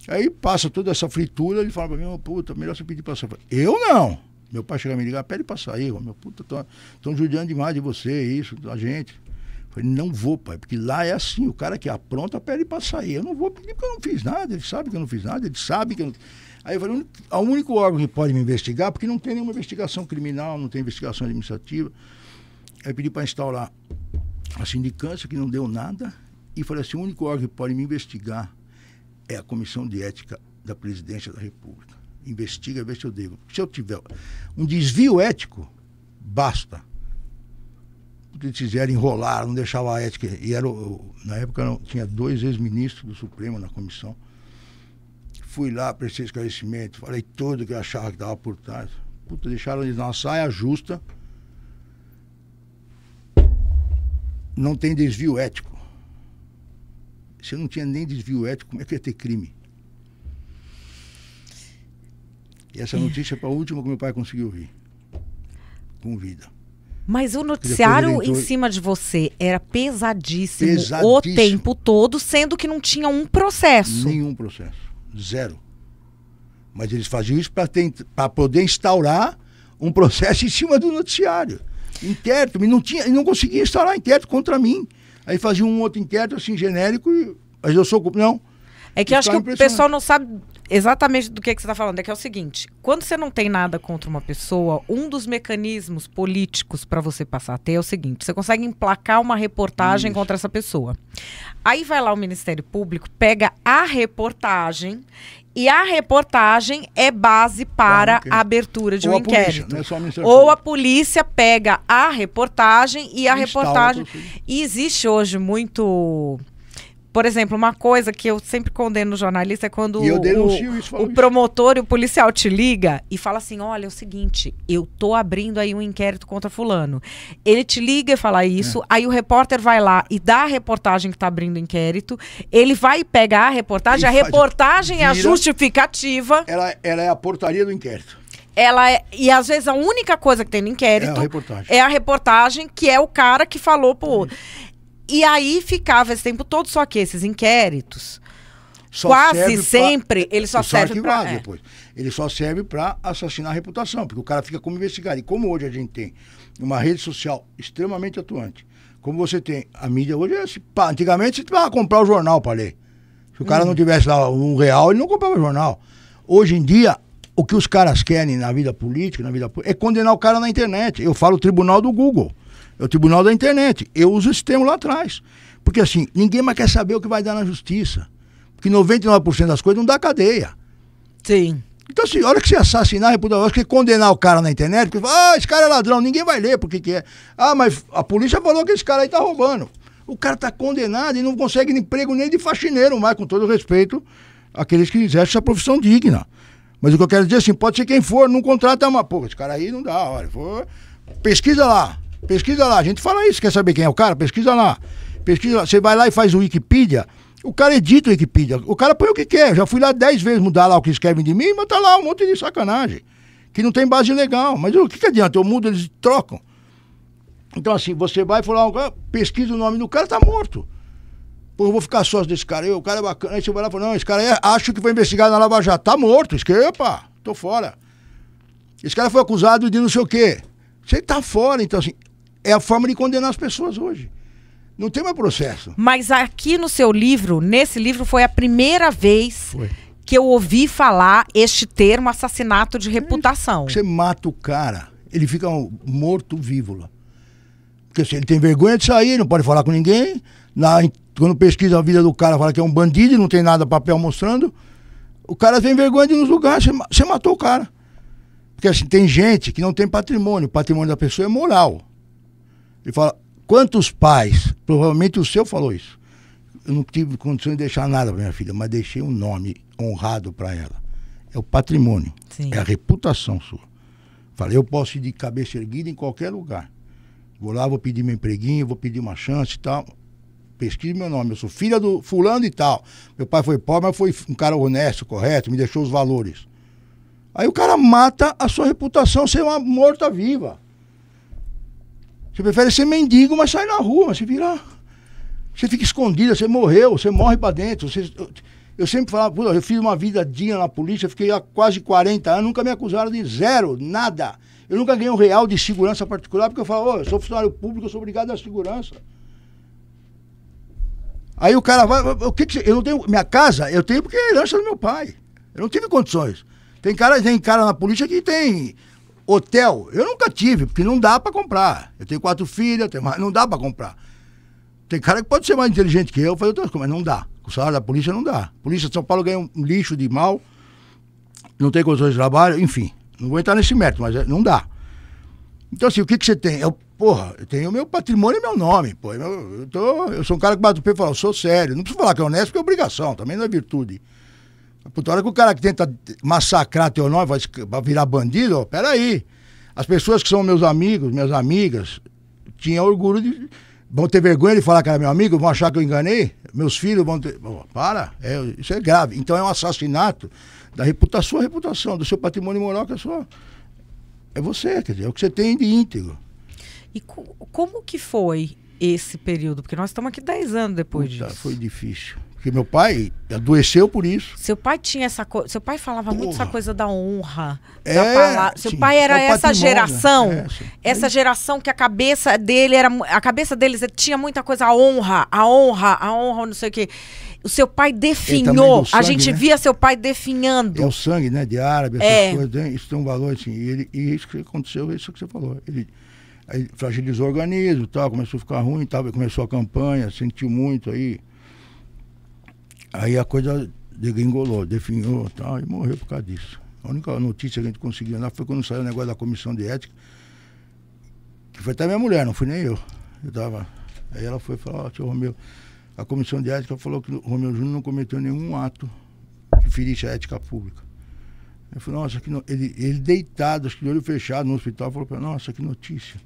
Aí passa toda essa fritura, ele fala para mim, oh, puta, melhor você pedir para sair. Eu não. Meu pai chegava me ligar, pede para sair, meu puta, estão judiando demais de você, isso, a gente. Falei, não vou, pai, porque lá é assim, o cara que apronta pede para sair. Eu não vou pedir porque eu não fiz nada, ele sabe que eu não fiz nada, ele sabe que eu não. Aí eu falei, o único órgão que pode me investigar, porque não tem nenhuma investigação criminal, não tem investigação administrativa. Aí pedi para instaurar a sindicância, que não deu nada, e falei assim, o único órgão que pode me investigar é a Comissão de Ética da Presidência da República investiga, vê se eu devo. Se eu tiver um desvio ético, basta. Porque eles fizeram enrolar, não deixava a ética. E era, eu, na época tinha dois ex-ministros do Supremo na comissão. Fui lá, prestei esclarecimento, falei tudo que eu achava que estava por trás. Puta, deixaram eles na saia justa. Não tem desvio ético. Se não tinha nem desvio ético, como é que ia ter crime? E essa notícia foi a última que meu pai conseguiu ouvir. Com vida. Mas o noticiário entrou... em cima de você era pesadíssimo, pesadíssimo o tempo todo, sendo que não tinha um processo. Nenhum processo. Zero. Mas eles faziam isso para poder instaurar um processo em cima do noticiário. Inquérito, e não, tinha, não conseguia instaurar inquérito contra mim. Aí fazia um outro inquérito assim, genérico, e... mas eu sou. Não. É que eu acho tá que o pessoal não sabe exatamente do que, é que você está falando. É que é o seguinte: quando você não tem nada contra uma pessoa, um dos mecanismos políticos para você passar a ter é o seguinte: você consegue emplacar uma reportagem Isso. contra essa pessoa. Aí vai lá o Ministério Público, pega a reportagem e a reportagem é base para a abertura de Ou um inquérito. Polícia, né? Ou a polícia pega a reportagem e a Instala reportagem. E existe hoje muito por exemplo, uma coisa que eu sempre condeno no jornalista é quando o, isso, o promotor e o policial te liga e fala assim: olha, é o seguinte, eu tô abrindo aí um inquérito contra fulano. Ele te liga e fala isso, é. aí o repórter vai lá e dá a reportagem que tá abrindo o inquérito, ele vai pegar a reportagem, a reportagem vira, é a justificativa. Ela, ela é a portaria do inquérito ela é, e às vezes a única coisa que tem no inquérito é a reportagem, é a reportagem que é o cara que falou pô. E aí ficava esse tempo todo, só que esses inquéritos. Só quase sempre pra, ele só serve para é. Depois. ele só serve para assassinar a reputação porque o cara fica como investigado e como hoje a gente tem uma rede social extremamente atuante como você tem a mídia hoje é, assim, antigamente você precisava comprar o jornal para ler se o cara hum. não uhum. tivesse lá um real ele não comprava o jornal hoje em dia o que os caras querem na vida política na vida é condenar o cara na internet eu falo tribunal do Google é o tribunal da internet. Eu uso esse termo lá atrás. Porque assim, ninguém mais quer saber o que vai dar na justiça. Porque 99% das coisas não dá cadeia. Sim. Então, assim, a hora que você assassinar, a hora que você condenar o cara na internet, porque fala, ah, esse cara é ladrão, ninguém vai ler porque que é. Ah, mas a polícia falou que esse cara aí tá roubando. O cara tá condenado e não consegue emprego nem de faxineiro mais, com todo respeito àqueles que exercem essa profissão digna. Mas o que eu quero dizer assim, pode ser quem for, não contrata uma. Pô, esse cara aí não dá, olha, for... pesquisa lá. Pesquisa lá, a gente fala isso, quer saber quem é o cara? Pesquisa lá. Pesquisa lá. Você vai lá e faz o Wikipedia, o cara edita o Wikipedia, o cara põe o que quer. já fui lá dez vezes mudar lá o que escrevem de mim, mas tá lá um monte de sacanagem. Que não tem base legal. Mas o que, que adianta? Eu mudo, eles trocam. Então, assim, você vai e fala pesquisa o nome do cara, tá morto. Pô, eu vou ficar sócio desse cara. Eu, o cara é bacana. Aí você vai lá e fala, não, esse cara é, acho que foi investigado na Lava Jato. Tá morto. Esse cara, opa, tô fora. Esse cara foi acusado de não sei o quê. Você tá fora, então assim, é a forma de condenar as pessoas hoje. Não tem mais processo. Mas aqui no seu livro, nesse livro, foi a primeira vez foi. que eu ouvi falar este termo assassinato de é reputação. Você mata o cara, ele fica morto vivo lá. Porque assim, ele tem vergonha de sair, não pode falar com ninguém. Na, quando pesquisa a vida do cara, fala que é um bandido, não tem nada papel mostrando. O cara tem vergonha de ir nos lugares, você matou o cara. Porque assim, tem gente que não tem patrimônio, o patrimônio da pessoa é moral. Ele fala, quantos pais, provavelmente o seu falou isso, eu não tive condições de deixar nada para minha filha, mas deixei um nome honrado para ela. É o patrimônio, Sim. é a reputação sua. Falei, eu posso ir de cabeça erguida em qualquer lugar. Vou lá, vou pedir meu empreguinho, vou pedir uma chance e tal. Pesquise meu nome, eu sou filha do fulano e tal. Meu pai foi pobre, mas foi um cara honesto, correto, me deixou os valores. Aí o cara mata a sua reputação, ser é uma morta-viva. Você prefere ser mendigo, mas sai na rua, você vira. Você fica escondido, você morreu, você morre para dentro. Você... eu sempre falava, eu fiz uma vidadinha na polícia, fiquei há quase 40 anos, nunca me acusaram de zero, nada. Eu nunca ganhei um real de segurança particular, porque eu falo, oh, eu sou funcionário público, eu sou obrigado à segurança. Aí o cara vai, o que, que eu não tenho, minha casa eu tenho porque é herança do meu pai. Eu não tive condições. Tem cara, tem cara na polícia que tem Hotel, eu nunca tive, porque não dá para comprar. Eu tenho quatro filhas, tenho mais, não dá para comprar. Tem cara que pode ser mais inteligente que eu, fazer outras coisas, mas não dá. O salário da polícia não dá. A polícia de São Paulo ganha um lixo de mal, não tem condições de trabalho, enfim. Não vou entrar nesse mérito, mas é, não dá. Então, assim, o que, que você tem? Eu, porra, eu tenho meu patrimônio e meu nome, pô. Eu, eu, tô, eu sou um cara que bate o pé e fala, eu sou sério. Não preciso falar que é honesto, porque é obrigação, também não é virtude. Puta hora que o cara que tenta massacrar teu nome vai, vai virar bandido, ó, peraí. As pessoas que são meus amigos, minhas amigas, tinham orgulho de. Vão ter vergonha de falar que era meu amigo, vão achar que eu enganei. Meus filhos vão ter. para, é, isso é grave. Então é um assassinato da reputa, sua reputação, do seu patrimônio moral, que é só. É você, quer dizer, é o que você tem de íntegro. E co como que foi esse período? Porque nós estamos aqui 10 anos depois Puta, disso. Foi difícil. Porque meu pai adoeceu por isso. Seu pai tinha essa coisa. Seu pai falava Porra. muito essa coisa da honra. É, da Seu sim, pai era é essa geração. É, essa geração que a cabeça dele era. A cabeça deles tinha muita coisa, a honra, a honra, a honra, não sei o quê. O seu pai definhou. Sangue, a gente né? via seu pai definhando. É o sangue, né? De árabe, essas é. coisas. Né? Isso tem um valor, assim. E, ele, e isso que aconteceu, isso que você falou. Ele, ele fragilizou o organismo, tal, começou a ficar ruim, tal, começou a campanha, sentiu muito aí Aí a coisa degringolou, definhou tal, e morreu por causa disso. A única notícia que a gente conseguiu lá foi quando saiu o negócio da comissão de ética, que foi até minha mulher, não fui nem eu. Eu tava. Aí ela foi falar, ó, oh, tio Romeu, a comissão de ética falou que o Romeu Júnior não cometeu nenhum ato que ferisse a ética pública. Eu falei, nossa, que no... ele, ele deitado, acho que de olho fechado no hospital, falou nossa, que notícia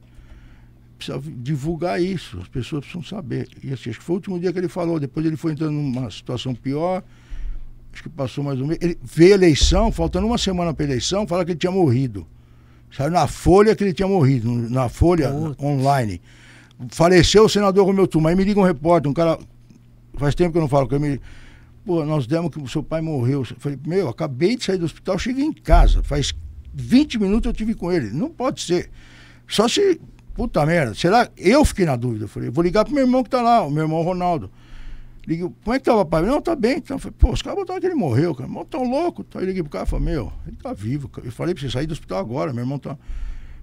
precisa divulgar isso, as pessoas precisam saber. E assim, acho que foi o último dia que ele falou, depois ele foi entrando numa situação pior, acho que passou mais um mês. Ele veio a eleição, faltando uma semana para eleição, fala que ele tinha morrido. Saiu na Folha que ele tinha morrido, na Folha Putz. online. Faleceu o senador Romeu Tuma. Aí me liga um repórter, um cara. Faz tempo que eu não falo com ele. Me... Pô, nós demos que o seu pai morreu. Eu falei, meu, acabei de sair do hospital, cheguei em casa. Faz 20 minutos eu tive com ele. Não pode ser. Só se puta merda, será? Eu fiquei na dúvida. Falei, vou ligar pro meu irmão que tá lá, o meu irmão Ronaldo. Liguei, como é que tá, pai Não, tá bem. Então, falei, pô, os caras botaram que ele morreu, cara. Meu irmão tão tá louco. Então, eu liguei pro cara e falei, meu, ele tá vivo. Cara. Eu falei pra você sair do hospital agora, meu irmão tá.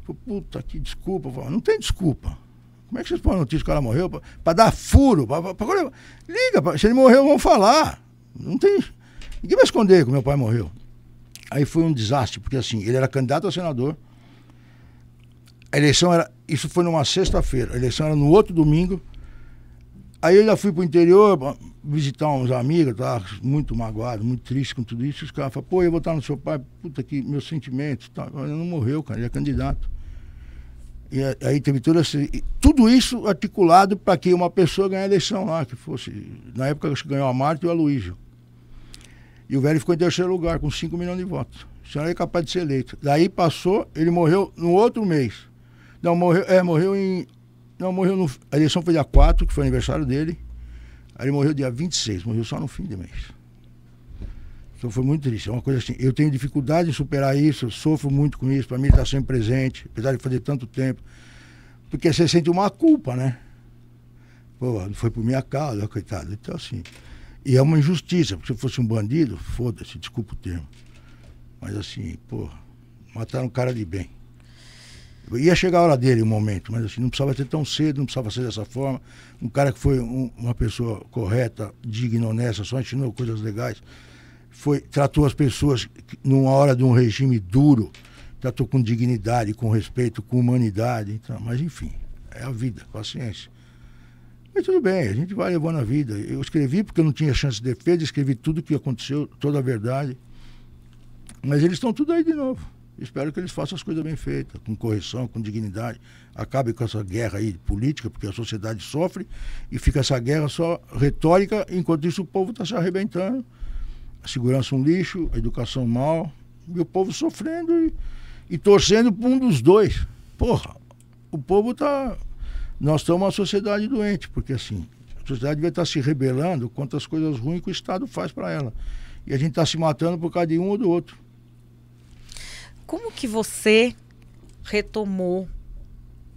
Falei, puta, que desculpa. Falei, não tem desculpa. Como é que vocês põem a notícia que o cara morreu? Pra, pra dar furo. Pra, pra, pra... liga, pra... se ele morreu, vão falar. Não tem. Ninguém vai esconder que meu pai morreu. Aí foi um desastre, porque assim, ele era candidato a senador a eleição era. Isso foi numa sexta-feira, a eleição era no outro domingo. Aí eu já fui pro interior visitar uns amigos, tá muito magoado, muito triste com tudo isso. Os caras falaram, pô, eu vou estar no seu pai, puta que meus sentimentos. Tá. Ele não morreu, cara, ele é candidato. E aí teve tudo esse, tudo isso articulado para que uma pessoa ganhasse a eleição lá, que fosse. Na época que ganhou a Marta e o Aloísio. E o velho ficou em terceiro lugar, com 5 milhões de votos. O senhor era é capaz de ser eleito. Daí passou, ele morreu no outro mês. Não, morreu, é, morreu em. Não, morreu no. A eleição foi dia 4, que foi o aniversário dele. Aí ele morreu dia 26, morreu só no fim de mês. Então foi muito triste. É uma coisa assim, eu tenho dificuldade em superar isso, eu sofro muito com isso, para mim ele está sempre presente, apesar de fazer tanto tempo. Porque você sente uma culpa, né? Pô, não foi por minha causa, coitado. Então assim. E é uma injustiça, porque se fosse um bandido, foda-se, desculpa o termo. Mas assim, pô, mataram um cara de bem. Ia chegar a hora dele, o um momento, mas assim, não precisava ser tão cedo, não precisava ser dessa forma. Um cara que foi um, uma pessoa correta, digna, honesta, só ensinou coisas legais. Foi, tratou as pessoas numa hora de um regime duro, tratou com dignidade, com respeito, com humanidade. Então, mas enfim, é a vida, paciência. Mas tudo bem, a gente vai levando a vida. Eu escrevi porque eu não tinha chance de defesa, escrevi tudo o que aconteceu, toda a verdade. Mas eles estão tudo aí de novo. Espero que eles façam as coisas bem feitas, com correção, com dignidade. Acabe com essa guerra aí política, porque a sociedade sofre e fica essa guerra só retórica, enquanto isso o povo está se arrebentando. A segurança um lixo, a educação mal, e o povo sofrendo e, e torcendo para um dos dois. Porra, o povo está. Nós estamos uma sociedade doente, porque assim, a sociedade vai estar tá se rebelando contra as coisas ruins que o Estado faz para ela. E a gente está se matando por causa de um ou do outro. Como que você retomou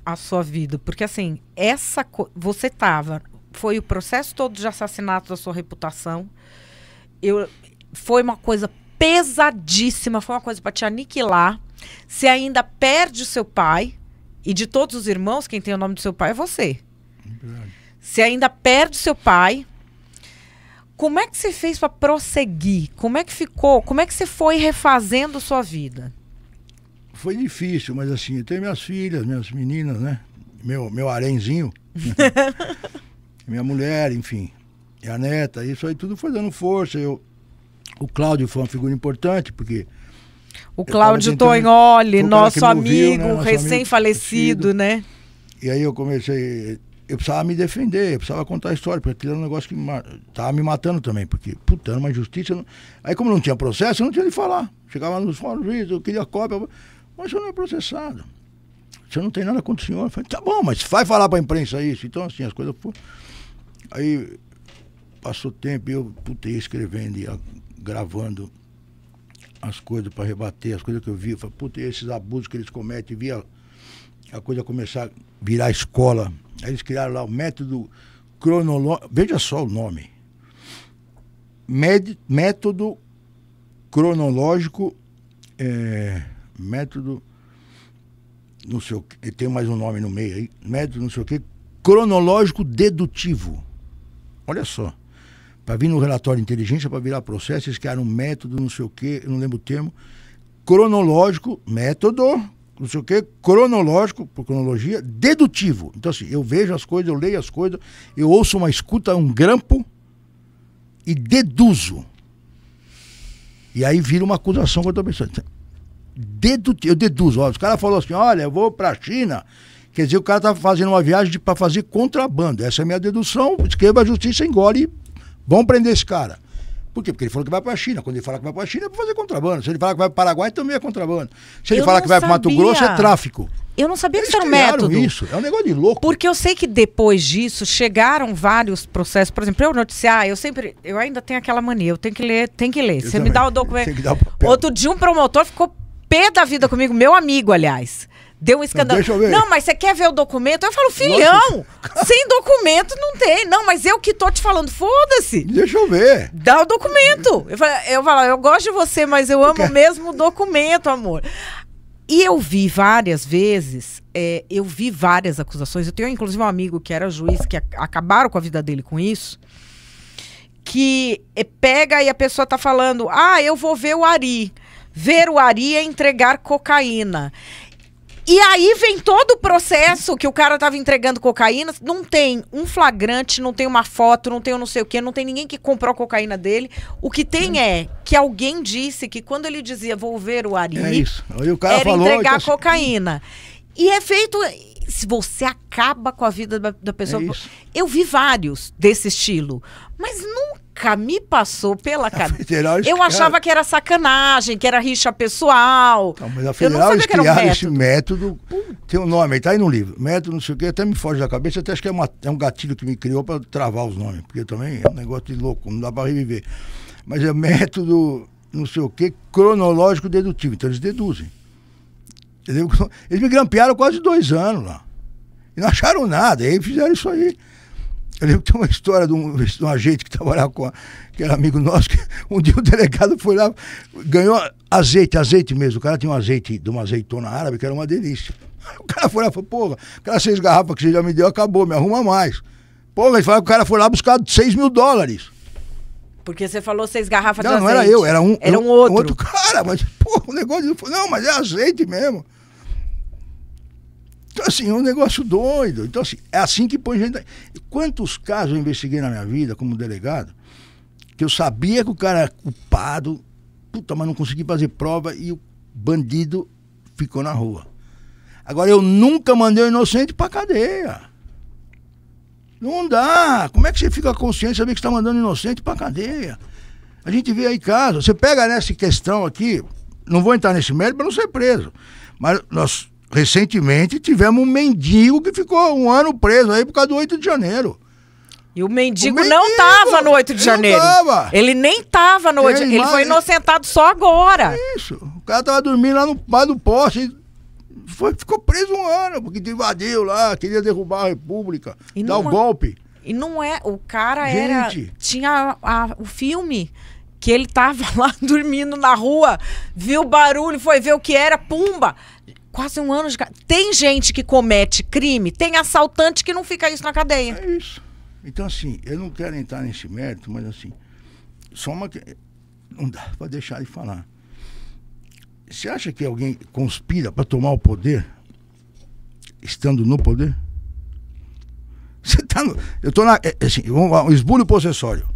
a sua vida? Porque assim, essa você tava, foi o processo todo de assassinato da sua reputação. Eu foi uma coisa pesadíssima, foi uma coisa para te aniquilar. Você ainda perde o seu pai e de todos os irmãos, quem tem o nome do seu pai é você. Se Você ainda perde o seu pai. Como é que você fez para prosseguir? Como é que ficou? Como é que você foi refazendo sua vida? foi difícil, mas assim, eu tenho minhas filhas, minhas meninas, né? Meu, meu arenzinho. minha mulher, enfim. E a neta, isso aí tudo foi dando força. Eu, o Cláudio foi uma figura importante, porque. O Cláudio tentando, Tonholi, né, nosso amigo, né? recém-falecido, né? E aí eu comecei. Eu precisava me defender, eu precisava contar a história, porque aquilo era um negócio que estava me matando também, porque, puta, era uma injustiça. Não... Aí, como não tinha processo, eu não tinha de falar. Chegava nos fóruns, eu queria cópia. Mas o senhor não é processado. O senhor não tem nada contra o senhor. Eu falei, tá bom, mas vai falar para a imprensa isso. Então, assim, as coisas foram. Aí passou tempo e eu putei escrevendo e gravando as coisas para rebater, as coisas que eu vi. Eu falei, putei, esses abusos que eles cometem, via a coisa começar a virar escola. Aí eles criaram lá o método cronológico. Veja só o nome. Med... Método cronológico. É método não sei o que, tem mais um nome no meio aí, método não sei o que, cronológico dedutivo. Olha só. Para vir no relatório inteligência, para virar processo, eles criaram um método, não sei o que, não lembro o termo, cronológico, método, não sei o que, cronológico, por cronologia, dedutivo. Então, assim, eu vejo as coisas, eu leio as coisas, eu ouço uma escuta, um grampo e deduzo. E aí vira uma acusação contra a pessoa eu deduzo, ó, os caras falaram assim, olha, eu vou para a China, quer dizer, o cara está fazendo uma viagem para fazer contrabando, essa é a minha dedução, escreva a justiça, engole e vão prender esse cara. Por quê? Porque ele falou que vai para a China. Quando ele fala que vai para a China, é para fazer contrabando. Se ele falar que vai para o Paraguai, também é contrabando. Se ele fala falar que vai para Mato Grosso, é tráfico. Eu não sabia Eles que era um método. isso. É um negócio de louco. Porque eu sei que depois disso chegaram vários processos. Por exemplo, eu noticiar, eu sempre. Eu ainda tenho aquela mania, eu tenho que ler, tem que ler. Eu Você também. me dá o documento. Tem que dar o papel. Outro dia um promotor ficou pé da vida comigo, meu amigo, aliás. Deu um escândalo. Não, mas você quer ver o documento? Eu falo, filhão, Nossa. sem documento não tem. Não, mas eu que tô te falando, foda-se. Deixa eu ver. Dá o documento. Eu falo, eu, falo, eu gosto de você, mas eu amo Quer... mesmo o documento, amor. E eu vi várias vezes, é, eu vi várias acusações. Eu tenho inclusive um amigo que era juiz, que acabaram com a vida dele com isso. Que é, pega e a pessoa tá falando, ah, eu vou ver o Ari ver o veruaria entregar cocaína. E aí vem todo o processo que o cara estava entregando cocaína, não tem um flagrante, não tem uma foto, não tem um não sei o quê, não tem ninguém que comprou a cocaína dele. O que tem é que alguém disse que quando ele dizia vou ver o Ari, é isso. Aí o cara era falou, entregar então, assim, cocaína. E é feito se você acaba com a vida da, pessoa. É eu vi vários desse estilo, mas nunca nunca me passou pela cabeça. Eu achava que era sacanagem, que era rixa pessoal. Não, mas a federal criaram um esse método. Tem um nome, está aí no livro. Método, não sei o quê, até me foge da cabeça, até acho que é, uma, é um gatilho que me criou para travar os nomes, porque também é um negócio de louco, não dá para reviver. Mas é método, não sei o quê, cronológico dedutivo. Então eles deduzem. Eles me grampearam quase dois anos lá. E não acharam nada, e aí fizeram isso aí. Eu lembro que tem uma história de um, de um ajeite que trabalhava com a, que era amigo nosso, que um dia o delegado foi lá, ganhou azeite, azeite mesmo. O cara tinha um azeite de uma azeitona árabe, que era uma delícia. O cara foi lá e falou, porra, aquelas seis garrafas que você já me deu, acabou, me arruma mais. Porra, ele falou que o cara foi lá buscar seis mil dólares. Porque você falou seis garrafas não, de azeite. Não, não era eu, era um, era um, um outro. Um outro cara, mas, porra, o negócio. Não, mas é azeite mesmo. Então, assim, é um negócio doido. Então, assim, é assim que põe gente. Quantos casos eu investiguei na minha vida como delegado que eu sabia que o cara era culpado, puta, mas não consegui fazer prova e o bandido ficou na rua. Agora, eu nunca mandei o inocente pra cadeia. Não dá. Como é que você fica consciente saber que está mandando inocente pra cadeia? A gente vê aí casos. Você pega nessa questão aqui, não vou entrar nesse mérito para não ser preso, mas nós Recentemente tivemos um mendigo que ficou um ano preso aí por causa do 8 de janeiro. E o mendigo, o mendigo não tava no 8 de janeiro. Ele nem tava no 8 de janeiro. Ele foi inocentado só agora. Isso. O cara tava dormindo lá no bar do poste. Foi, ficou preso um ano, porque invadiu lá, queria derrubar a República, e dar o um é- golpe. E não é. O cara Gente. era. Tinha a, a, o filme que ele tava lá dormindo na rua, viu barulho, foi ver o que era, pumba! Quase um ano de Tem gente que comete crime, tem assaltante que não fica isso na cadeia. É isso. Então, assim, eu não quero entrar nesse mérito, mas assim, só uma. Não dá para deixar de falar. Você acha que alguém conspira para tomar o poder estando no poder? Você tá no... Eu tô na. É, assim, um esbulho possessório.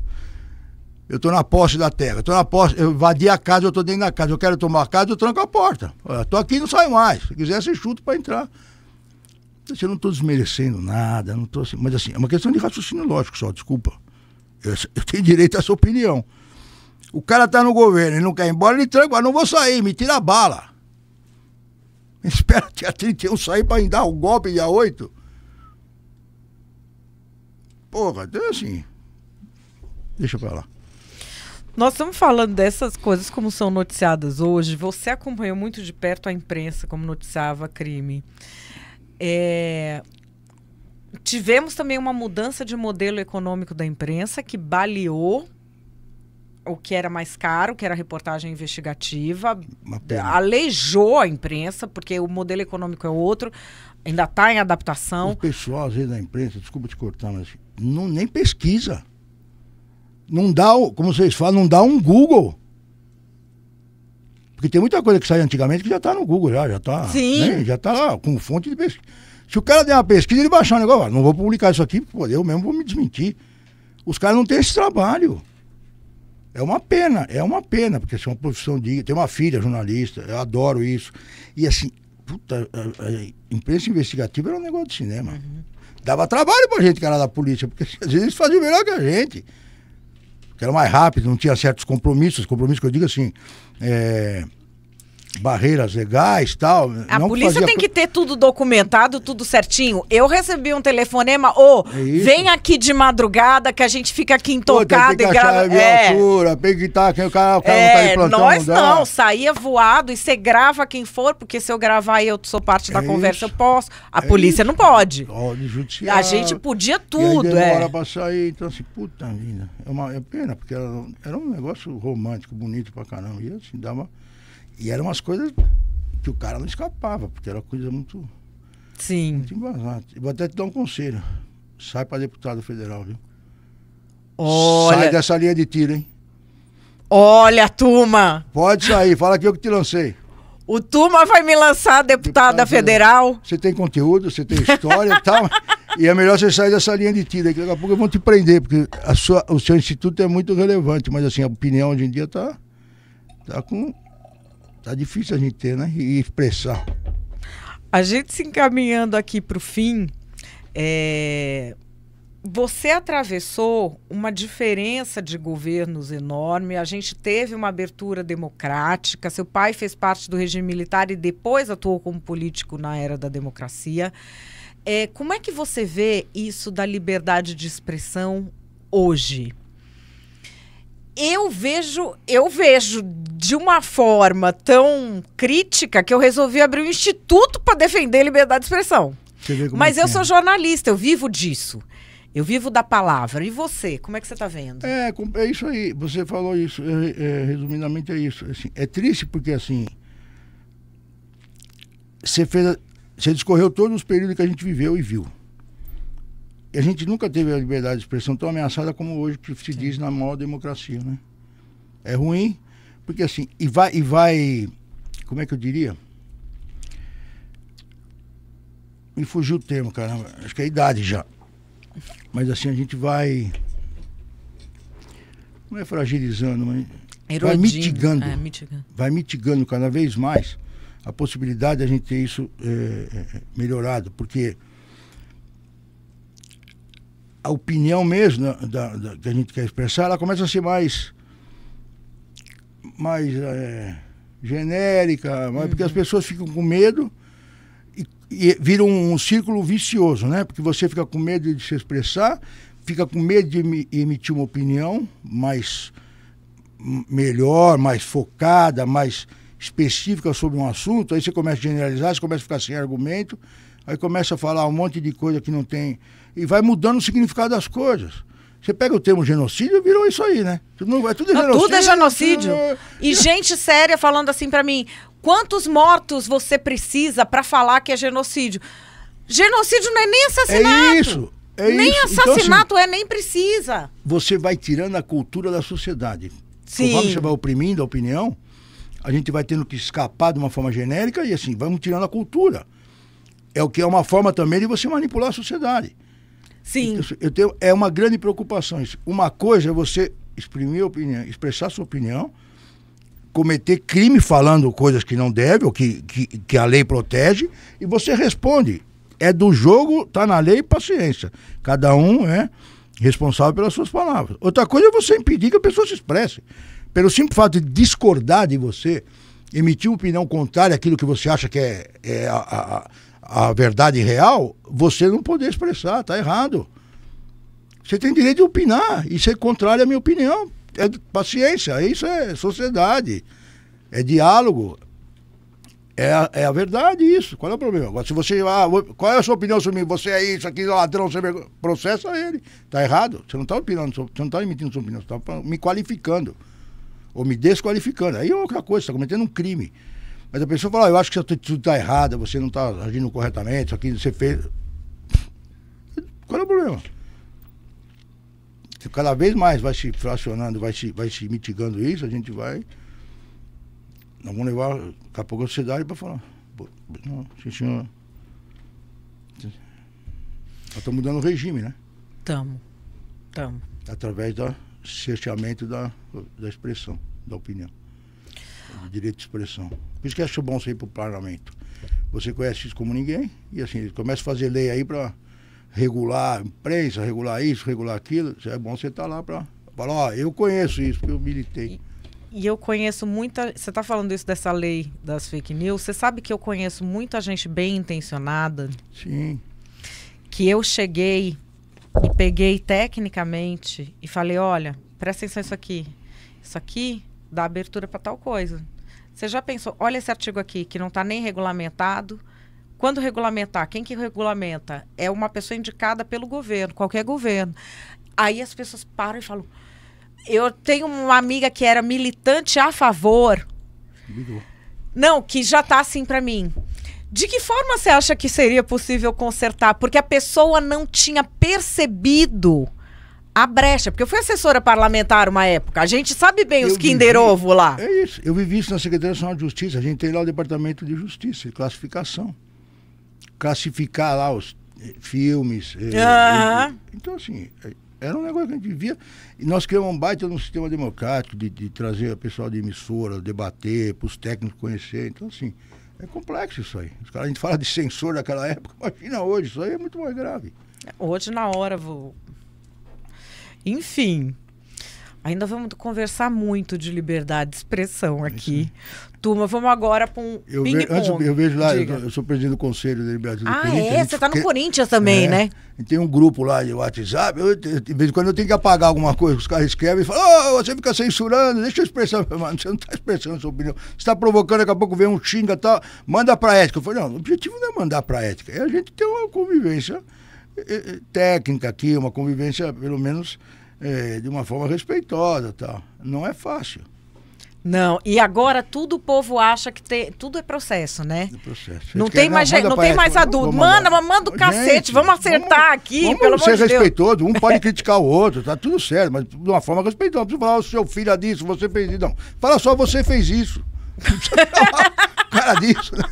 Eu estou na posse da terra, eu tô na posse, eu invadi a casa, eu estou dentro da casa, eu quero tomar a casa, eu tranco a porta. Estou aqui não saio mais. Se quiser, você chuta para entrar. Assim, eu não estou desmerecendo nada, não tô assim, mas assim, é uma questão de raciocínio lógico só, desculpa. Eu, eu tenho direito à sua opinião. O cara está no governo, ele não quer ir embora, ele tranca, ah, não vou sair, me tira a bala. Espera a 31 sair para dar o golpe dia 8. Porra, então é assim. Deixa para lá. Nós estamos falando dessas coisas como são noticiadas hoje. Você acompanhou muito de perto a imprensa como noticiava crime. É... Tivemos também uma mudança de modelo econômico da imprensa que baleou o que era mais caro, que era a reportagem investigativa, aleijou a imprensa, porque o modelo econômico é outro, ainda está em adaptação. O pessoal, às vezes, da imprensa, desculpa te cortar, mas não, nem pesquisa não dá, como vocês falam, não dá um Google. Porque tem muita coisa que sai antigamente que já está no Google, já, já tá. Sim. Né? Já está lá, com fonte de pesquisa. Se o cara der uma pesquisa, ele baixar um negócio, não vou publicar isso aqui, pô, eu mesmo vou me desmentir. Os caras não têm esse trabalho. É uma pena, é uma pena, porque isso é uma profissão de Tem uma filha jornalista, eu adoro isso. E assim, puta, a, a imprensa investigativa era um negócio de cinema. Uhum. Dava trabalho pra gente, cara da polícia, porque às vezes eles faziam melhor que a gente era mais rápido, não tinha certos compromissos, compromissos que eu digo assim, é, barreiras legais tal. A não polícia fazia... tem que ter tudo documentado, tudo certinho. Eu recebi um telefonema, ô, oh, é vem aqui de madrugada que a gente fica aqui intocado Pô, e grava. É. Altura, tem que estar, tá o cara, o cara é, não tá aí é, plantão. Nós não, né? não saía voado e você grava quem for, porque se eu gravar eu sou parte da é conversa, isso. eu posso. A é polícia isso. não pode. Pode judiciar. A gente podia tudo, e aí é. demora é. pra sair, então assim, puta vida. É uma é pena, porque era, era um negócio romântico, bonito pra caramba. E assim, dava. Uma e eram umas coisas que o cara não escapava, porque era coisa muito. Sim. Muito embasada. E vou até te dar um conselho. Sai para deputado federal, viu? Olha... Sai dessa linha de tiro, hein? Olha, turma! Pode sair, fala que eu que te lancei. O Turma vai me lançar deputada, deputada federal. Você tem conteúdo, você tem história e tal. E é melhor você sair dessa linha de tiro, que daqui a pouco vão te prender, porque sua, o seu instituto é muito relevante, mas assim, a opinião hoje em dia está tá com Tá difícil a gente ter, né? E expressar. A gente se encaminhando aqui para o fim, é... você atravessou uma diferença de governos enorme. A gente teve uma abertura democrática. Seu pai fez parte do regime militar e depois atuou como político na era da democracia. É, como é que você vê isso da liberdade de expressão hoje? eu vejo, eu vejo de uma forma tão crítica que eu resolvi abrir um instituto para defender a liberdade de expressão. Mas é eu é. sou jornalista, eu vivo disso. Eu vivo da palavra. E você, como é que você está vendo? É, é isso aí. Você falou isso. É, é, resumidamente é isso. Assim, é triste porque assim você fez, você descorreu todos os períodos que a gente viveu e viu a gente nunca teve a liberdade de expressão tão ameaçada como hoje se diz na maior democracia, né? É ruim, porque assim, e vai, e vai, como é que eu diria? Me fugiu o termo, caramba, acho que é a idade já. Mas assim, a gente vai, não é fragilizando, mas vai mitigando, é, vai mitigando cada vez mais a possibilidade de a gente ter isso é, melhorado, porque a opinião mesmo da, da, que a gente quer expressar, ela começa a ser mais mais é, genérica, mais, uhum. porque as uhum. pessoas ficam com medo e, e viram um, um círculo vicioso, né? Porque você fica com medo de se expressar, fica com medo de emitir uma opinião mais melhor, mais focada, mais específica sobre um assunto, aí você começa a generalizar, você começa a ficar sem argumento, aí começa a falar um monte de coisa que não tem e vai mudando o significado das coisas. Você pega o termo genocídio, virou isso aí, né? Tudo, é tudo, genocídio, tudo é genocídio. E gente séria falando assim para mim: quantos mortos você precisa para falar que é genocídio? Genocídio não é nem assassinato. É isso. É nem isso. assassinato então, assim, é, nem precisa. Você vai tirando a cultura da sociedade. Sim. Conforme você vai oprimindo a opinião, a gente vai tendo que escapar de uma forma genérica e assim, vamos tirando a cultura. É o que é uma forma também de você manipular a sociedade. Sim. Então, eu tenho, é uma grande preocupação isso. Uma coisa é você exprimir opinião, expressar sua opinião, cometer crime falando coisas que não deve ou que, que, que a lei protege, e você responde. É do jogo, tá na lei, paciência. Cada um é responsável pelas suas palavras. Outra coisa é você impedir que a pessoa se expresse. Pelo simples fato de discordar de você, emitir uma opinião contrária àquilo que você acha que é, é a, a, a verdade real, você não poder expressar, tá errado. Você tem direito de opinar e ser é contrário à minha opinião. É paciência, isso é sociedade, é diálogo. É a, é a verdade isso. Qual é o problema? Agora, se você. Ah, qual é a sua opinião sobre mim? Você é isso, aqui, é ladrão, você processa ele. Tá errado. Você não está opinando, você não está emitindo sua opinião, você está me qualificando. Ou me desqualificando. Aí é outra coisa, você está cometendo um crime. Mas a pessoa fala, ah, eu acho que sua atitude está errada, você não está agindo corretamente, isso aqui você fez. Qual é o problema? cada vez mais vai se fracionando, vai se, vai se mitigando isso, a gente vai. Nós vamos levar daqui a pouco a sociedade para falar. Não, sim, senhor. Nós estamos mudando o regime, né? Estamos. Estamos. Através do cerceamento da, da expressão, da opinião de direito de expressão. Por isso que acho bom você ir para o parlamento. Você conhece isso como ninguém, e assim, começa a fazer lei aí para regular a imprensa, regular isso, regular aquilo. É bom você estar tá lá para falar, ó, eu conheço isso, porque eu militei. E, e eu conheço muita. Você está falando isso dessa lei das fake news. Você sabe que eu conheço muita gente bem intencionada. Sim. Que eu cheguei e peguei tecnicamente e falei: olha, presta atenção isso aqui. Isso aqui dá abertura para tal coisa. Você já pensou, olha esse artigo aqui, que não está nem regulamentado. Quando regulamentar, quem que regulamenta? É uma pessoa indicada pelo governo, qualquer governo. Aí as pessoas param e falam: Eu tenho uma amiga que era militante a favor. Ligou. Não, que já está assim para mim. De que forma você acha que seria possível consertar? Porque a pessoa não tinha percebido a brecha, porque eu fui assessora parlamentar uma época. A gente sabe bem eu os Kinder vivi, Ovo lá. É isso. Eu vivi isso na Secretaria Nacional de Justiça. A gente tem lá o Departamento de Justiça e Classificação. Classificar lá os eh, filmes. É, então, assim, era um negócio que a gente via. E nós criamos um baita no sistema democrático de, de trazer o pessoal de emissora, debater, para os técnicos conhecer. Então, assim, é complexo isso aí. Os caras, a gente fala de censor daquela época, imagina hoje, isso aí é muito mais grave. Hoje, na hora, vou enfim, ainda vamos conversar muito de liberdade de expressão aqui. É Turma, vamos agora para um eu vejo, antes, eu vejo lá, eu, eu, sou presidente do Conselho da Liberdade do ah, Corinthians. Ah, é? Você está no Corinthians também, é, né? tem um grupo lá de WhatsApp. Eu, de vez em quando eu tenho que apagar alguma coisa, os caras escrevem e falam: oh, você fica censurando, deixa eu expressar. Mano, você não está expressando sua opinião. Você está provocando, daqui a pouco vem um xinga e tal, manda para a ética. Eu falei: não, o objetivo não é mandar para a ética, é a gente ter uma convivência técnica aqui, uma convivência, pelo menos, é, de uma forma respeitosa tal. Não é fácil. Não, e agora tudo o povo acha que tem, tudo é processo, né? É processo. Não tem, mais, não, não tem mais adulto. Manda, manda o cacete, gente, vamos acertar vamos, aqui, vamos pelo amor de Deus. ser respeitoso, um pode criticar o outro, tá tudo certo, mas de uma forma respeitosa. Não precisa falar, o seu filho é disso, você fez isso. Não, fala só, você fez isso. Não precisa falar, cara disso, né?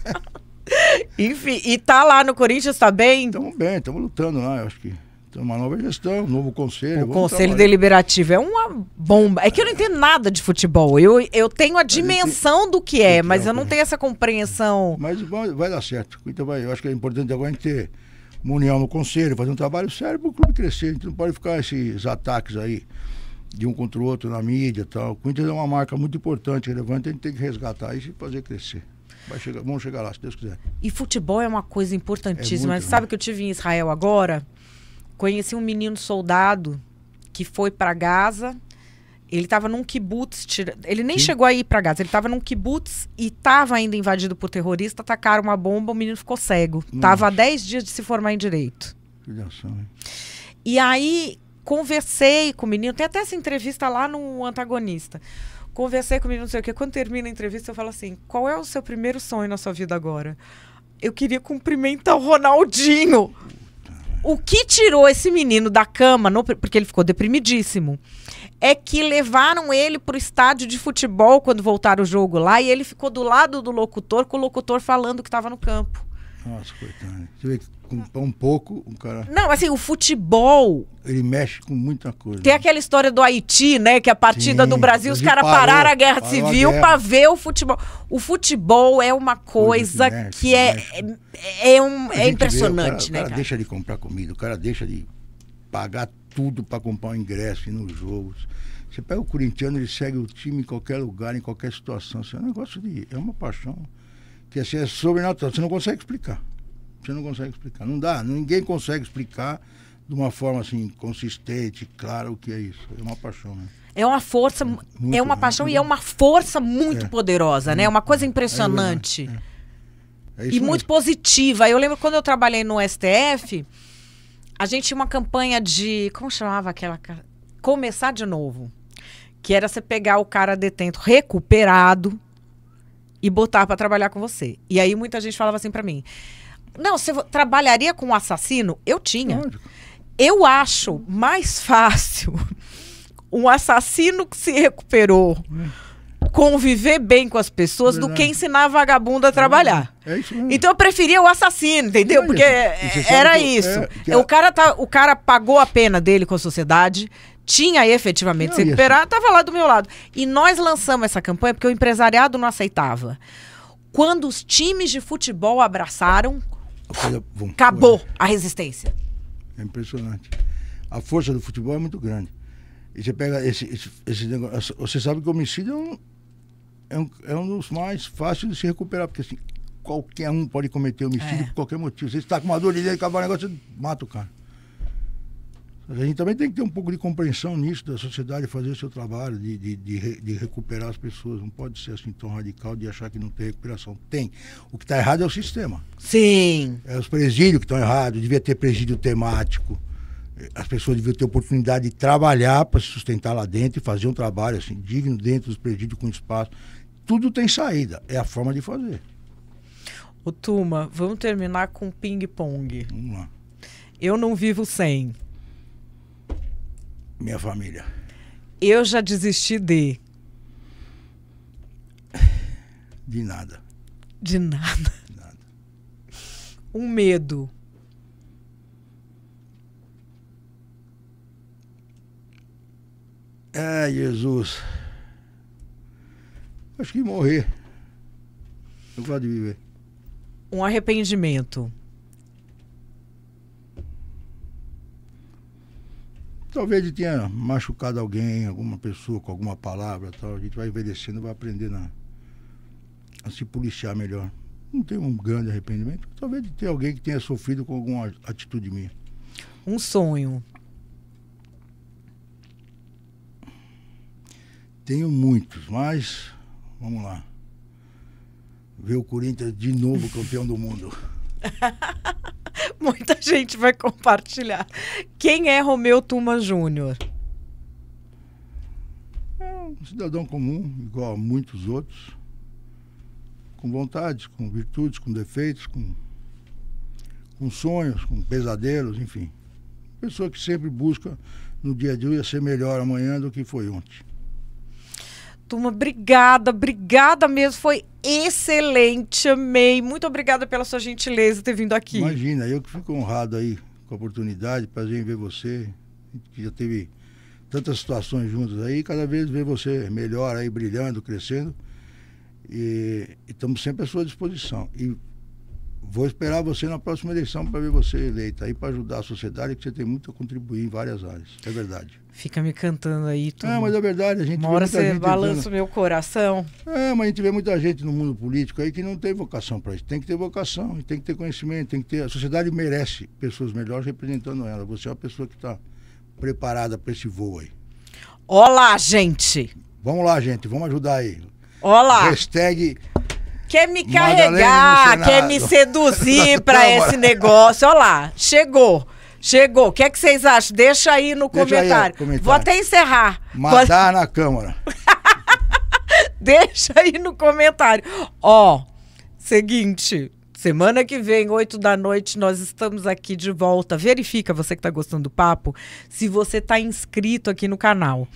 Enfim, e tá lá no Corinthians, tá bem? Estamos bem, estamos lutando lá, acho que. tem uma nova gestão, um novo conselho. O Conselho trabalhar. Deliberativo é uma bomba. É que eu não entendo nada de futebol. Eu, eu tenho a dimensão do que é, mas eu não tenho essa compreensão. Mas vai, dar certo. Então, vai, eu acho que é importante agora a gente ter uma união no conselho, fazer um trabalho sério para o clube crescer. A gente não pode ficar esses ataques aí de um contra o outro na mídia e tal. O Corinthians é uma marca muito importante, relevante, a gente tem que resgatar isso e fazer crescer. Chegar, vamos chegar lá, se Deus quiser. E futebol é uma coisa importantíssima. É muito, Sabe né? que eu tive em Israel agora? Conheci um menino soldado que foi para Gaza. Ele estava num kibutz, ele nem Sim. chegou a ir para Gaza, ele estava num kibutz e estava ainda invadido por terrorista, atacaram uma bomba, o menino ficou cego. Estava há 10 dias de se formar em direito. Que hein? E aí conversei com o menino, tem até essa entrevista lá no antagonista. Conversei com ele não sei o quê. Quando termina a entrevista, eu falo assim: qual é o seu primeiro sonho na sua vida agora? Eu queria cumprimentar o Ronaldinho. O que tirou esse menino da cama, no, porque ele ficou deprimidíssimo, é que levaram ele para o estádio de futebol quando voltaram o jogo lá e ele ficou do lado do locutor, com o locutor falando que estava no campo. Nossa, coitado. Você vê que com um pouco, um cara. Não, assim, o futebol. Ele mexe com muita coisa. Tem né? aquela história do Haiti, né? Que a partida Sim, do Brasil, os caras pararam a guerra civil para ver o futebol. O futebol é uma coisa, coisa que, que é, é, é, um, é impressionante, vê, o cara, né? O cara, deixa de comprar comida, o cara deixa de pagar tudo para comprar o um ingresso e nos jogos. Você pega o corintiano, ele segue o time em qualquer lugar, em qualquer situação. é um negócio de. É uma paixão que assim, é sobrenatural. Você não consegue explicar. Você não consegue explicar. Não dá. Ninguém consegue explicar de uma forma assim consistente, clara o que é isso. É uma paixão, né? É uma força, é, é uma paixão e é uma força muito é, poderosa, é, né? É uma coisa é impressionante. É. é, e muito positiva. Eu lembro quando eu trabalhei no STF, a gente tinha uma campanha de. Como chamava aquela? Começar de novo. Que era você pegar o cara detento recuperado, e botar para trabalhar com você. E aí muita gente falava assim para mim: "Não, você trabalharia com um assassino?" Eu tinha. Eu acho mais fácil um assassino que se recuperou é. conviver bem com as pessoas Verdade. do que ensinar a vagabunda a trabalhar. É, é isso mesmo. Então eu preferia o assassino, entendeu? Porque era é isso. É, é... O, cara tá, o cara pagou a pena dele com a sociedade, tinha efetivamente se recuperado, estava lá do meu lado. E nós lançamos essa campanha porque o empresariado não aceitava. Quando os times de futebol abraçaram, coisa, bom, acabou olha, a resistência. É impressionante. A força do futebol é muito grande. E você pega esse, esse, esse negócio. Você sabe que o homicídio é um, é um, é um dos mais fáceis de se recuperar, porque assim, qualquer um pode cometer homicídio é. por qualquer motivo. Você está com uma dor de dentro, acabar o negócio, você mata o cara. A gente também tem que ter um pouco de compreensão nisso, da sociedade fazer o seu trabalho, de, de, de, de recuperar as pessoas. Não pode ser assim tão radical de achar que não tem recuperação. Tem. O que está errado é o sistema. Sim. É os presídios que estão errados, devia ter presídio temático. As pessoas deviam ter oportunidade de trabalhar para se sustentar lá dentro e fazer um trabalho assim, digno dentro dos presídios com espaço. Tudo tem saída, é a forma de fazer. O Tuma, vamos terminar com ping-pong. Vamos lá. Eu não vivo sem minha família. Eu já desisti de. De nada. De nada. De nada. Um medo. É Jesus. Acho que morrer. Não pode viver. Um arrependimento. Talvez ele tenha machucado alguém, alguma pessoa com alguma palavra tal. A gente vai envelhecendo, vai aprendendo a, a se policiar melhor. Não tem um grande arrependimento. Talvez de ter alguém que tenha sofrido com alguma atitude minha. Um sonho. Tenho muitos, mas vamos lá. Ver o Corinthians de novo campeão do mundo. Muita gente vai compartilhar. Quem é Romeu Tuma Júnior? É um cidadão comum, igual a muitos outros. Com vontades com virtudes, com defeitos, com, com sonhos, com pesadelos, enfim. Pessoa que sempre busca no dia a dia ser melhor amanhã do que foi ontem turma, obrigada, obrigada mesmo. Foi excelente, amei. Muito obrigada pela sua gentileza ter vindo aqui. Imagina, eu que fico honrado aí com a oportunidade, prazer em ver você, que já teve tantas situações juntos aí, cada vez ver você melhor aí, brilhando, crescendo. E estamos sempre à sua disposição. E vou esperar você na próxima eleição para ver você eleita aí para ajudar a sociedade, que você tem muito a contribuir em várias áreas. É verdade. Fica me cantando aí. Tudo. Ah, mas é verdade, a gente Uma hora você balança o meu coração. É, mas a gente vê muita gente no mundo político aí que não tem vocação para isso. Tem que ter vocação, tem que ter conhecimento, tem que ter. A sociedade merece pessoas melhores representando ela. Você é uma pessoa que está preparada para esse voo aí. Olá, gente! Vamos lá, gente, vamos ajudar aí. Olá! Hashtag quer me carregar, quer me seduzir para esse negócio. Olha lá, chegou. Chegou. O que, é que vocês acham? Deixa aí no Deixa comentário. Aí, comentário. Vou até encerrar. Matar Vou... na Câmara. Deixa aí no comentário. Ó, seguinte. Semana que vem, 8 da noite, nós estamos aqui de volta. Verifica você que está gostando do papo se você está inscrito aqui no canal.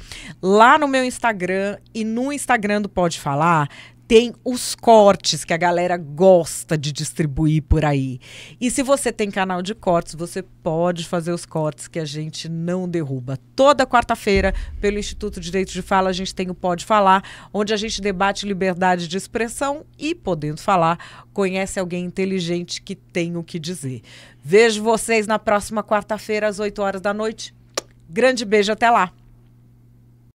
Lá no meu Instagram e no Instagram do Pode Falar, tem os cortes que a galera gosta de distribuir por aí. E se você tem canal de cortes, você pode fazer os cortes que a gente não derruba. Toda quarta-feira, pelo Instituto Direito de Fala, a gente tem o Pode Falar, onde a gente debate liberdade de expressão e, podendo falar, conhece alguém inteligente que tem o que dizer. Vejo vocês na próxima quarta-feira, às 8 horas da noite. Grande beijo, até lá!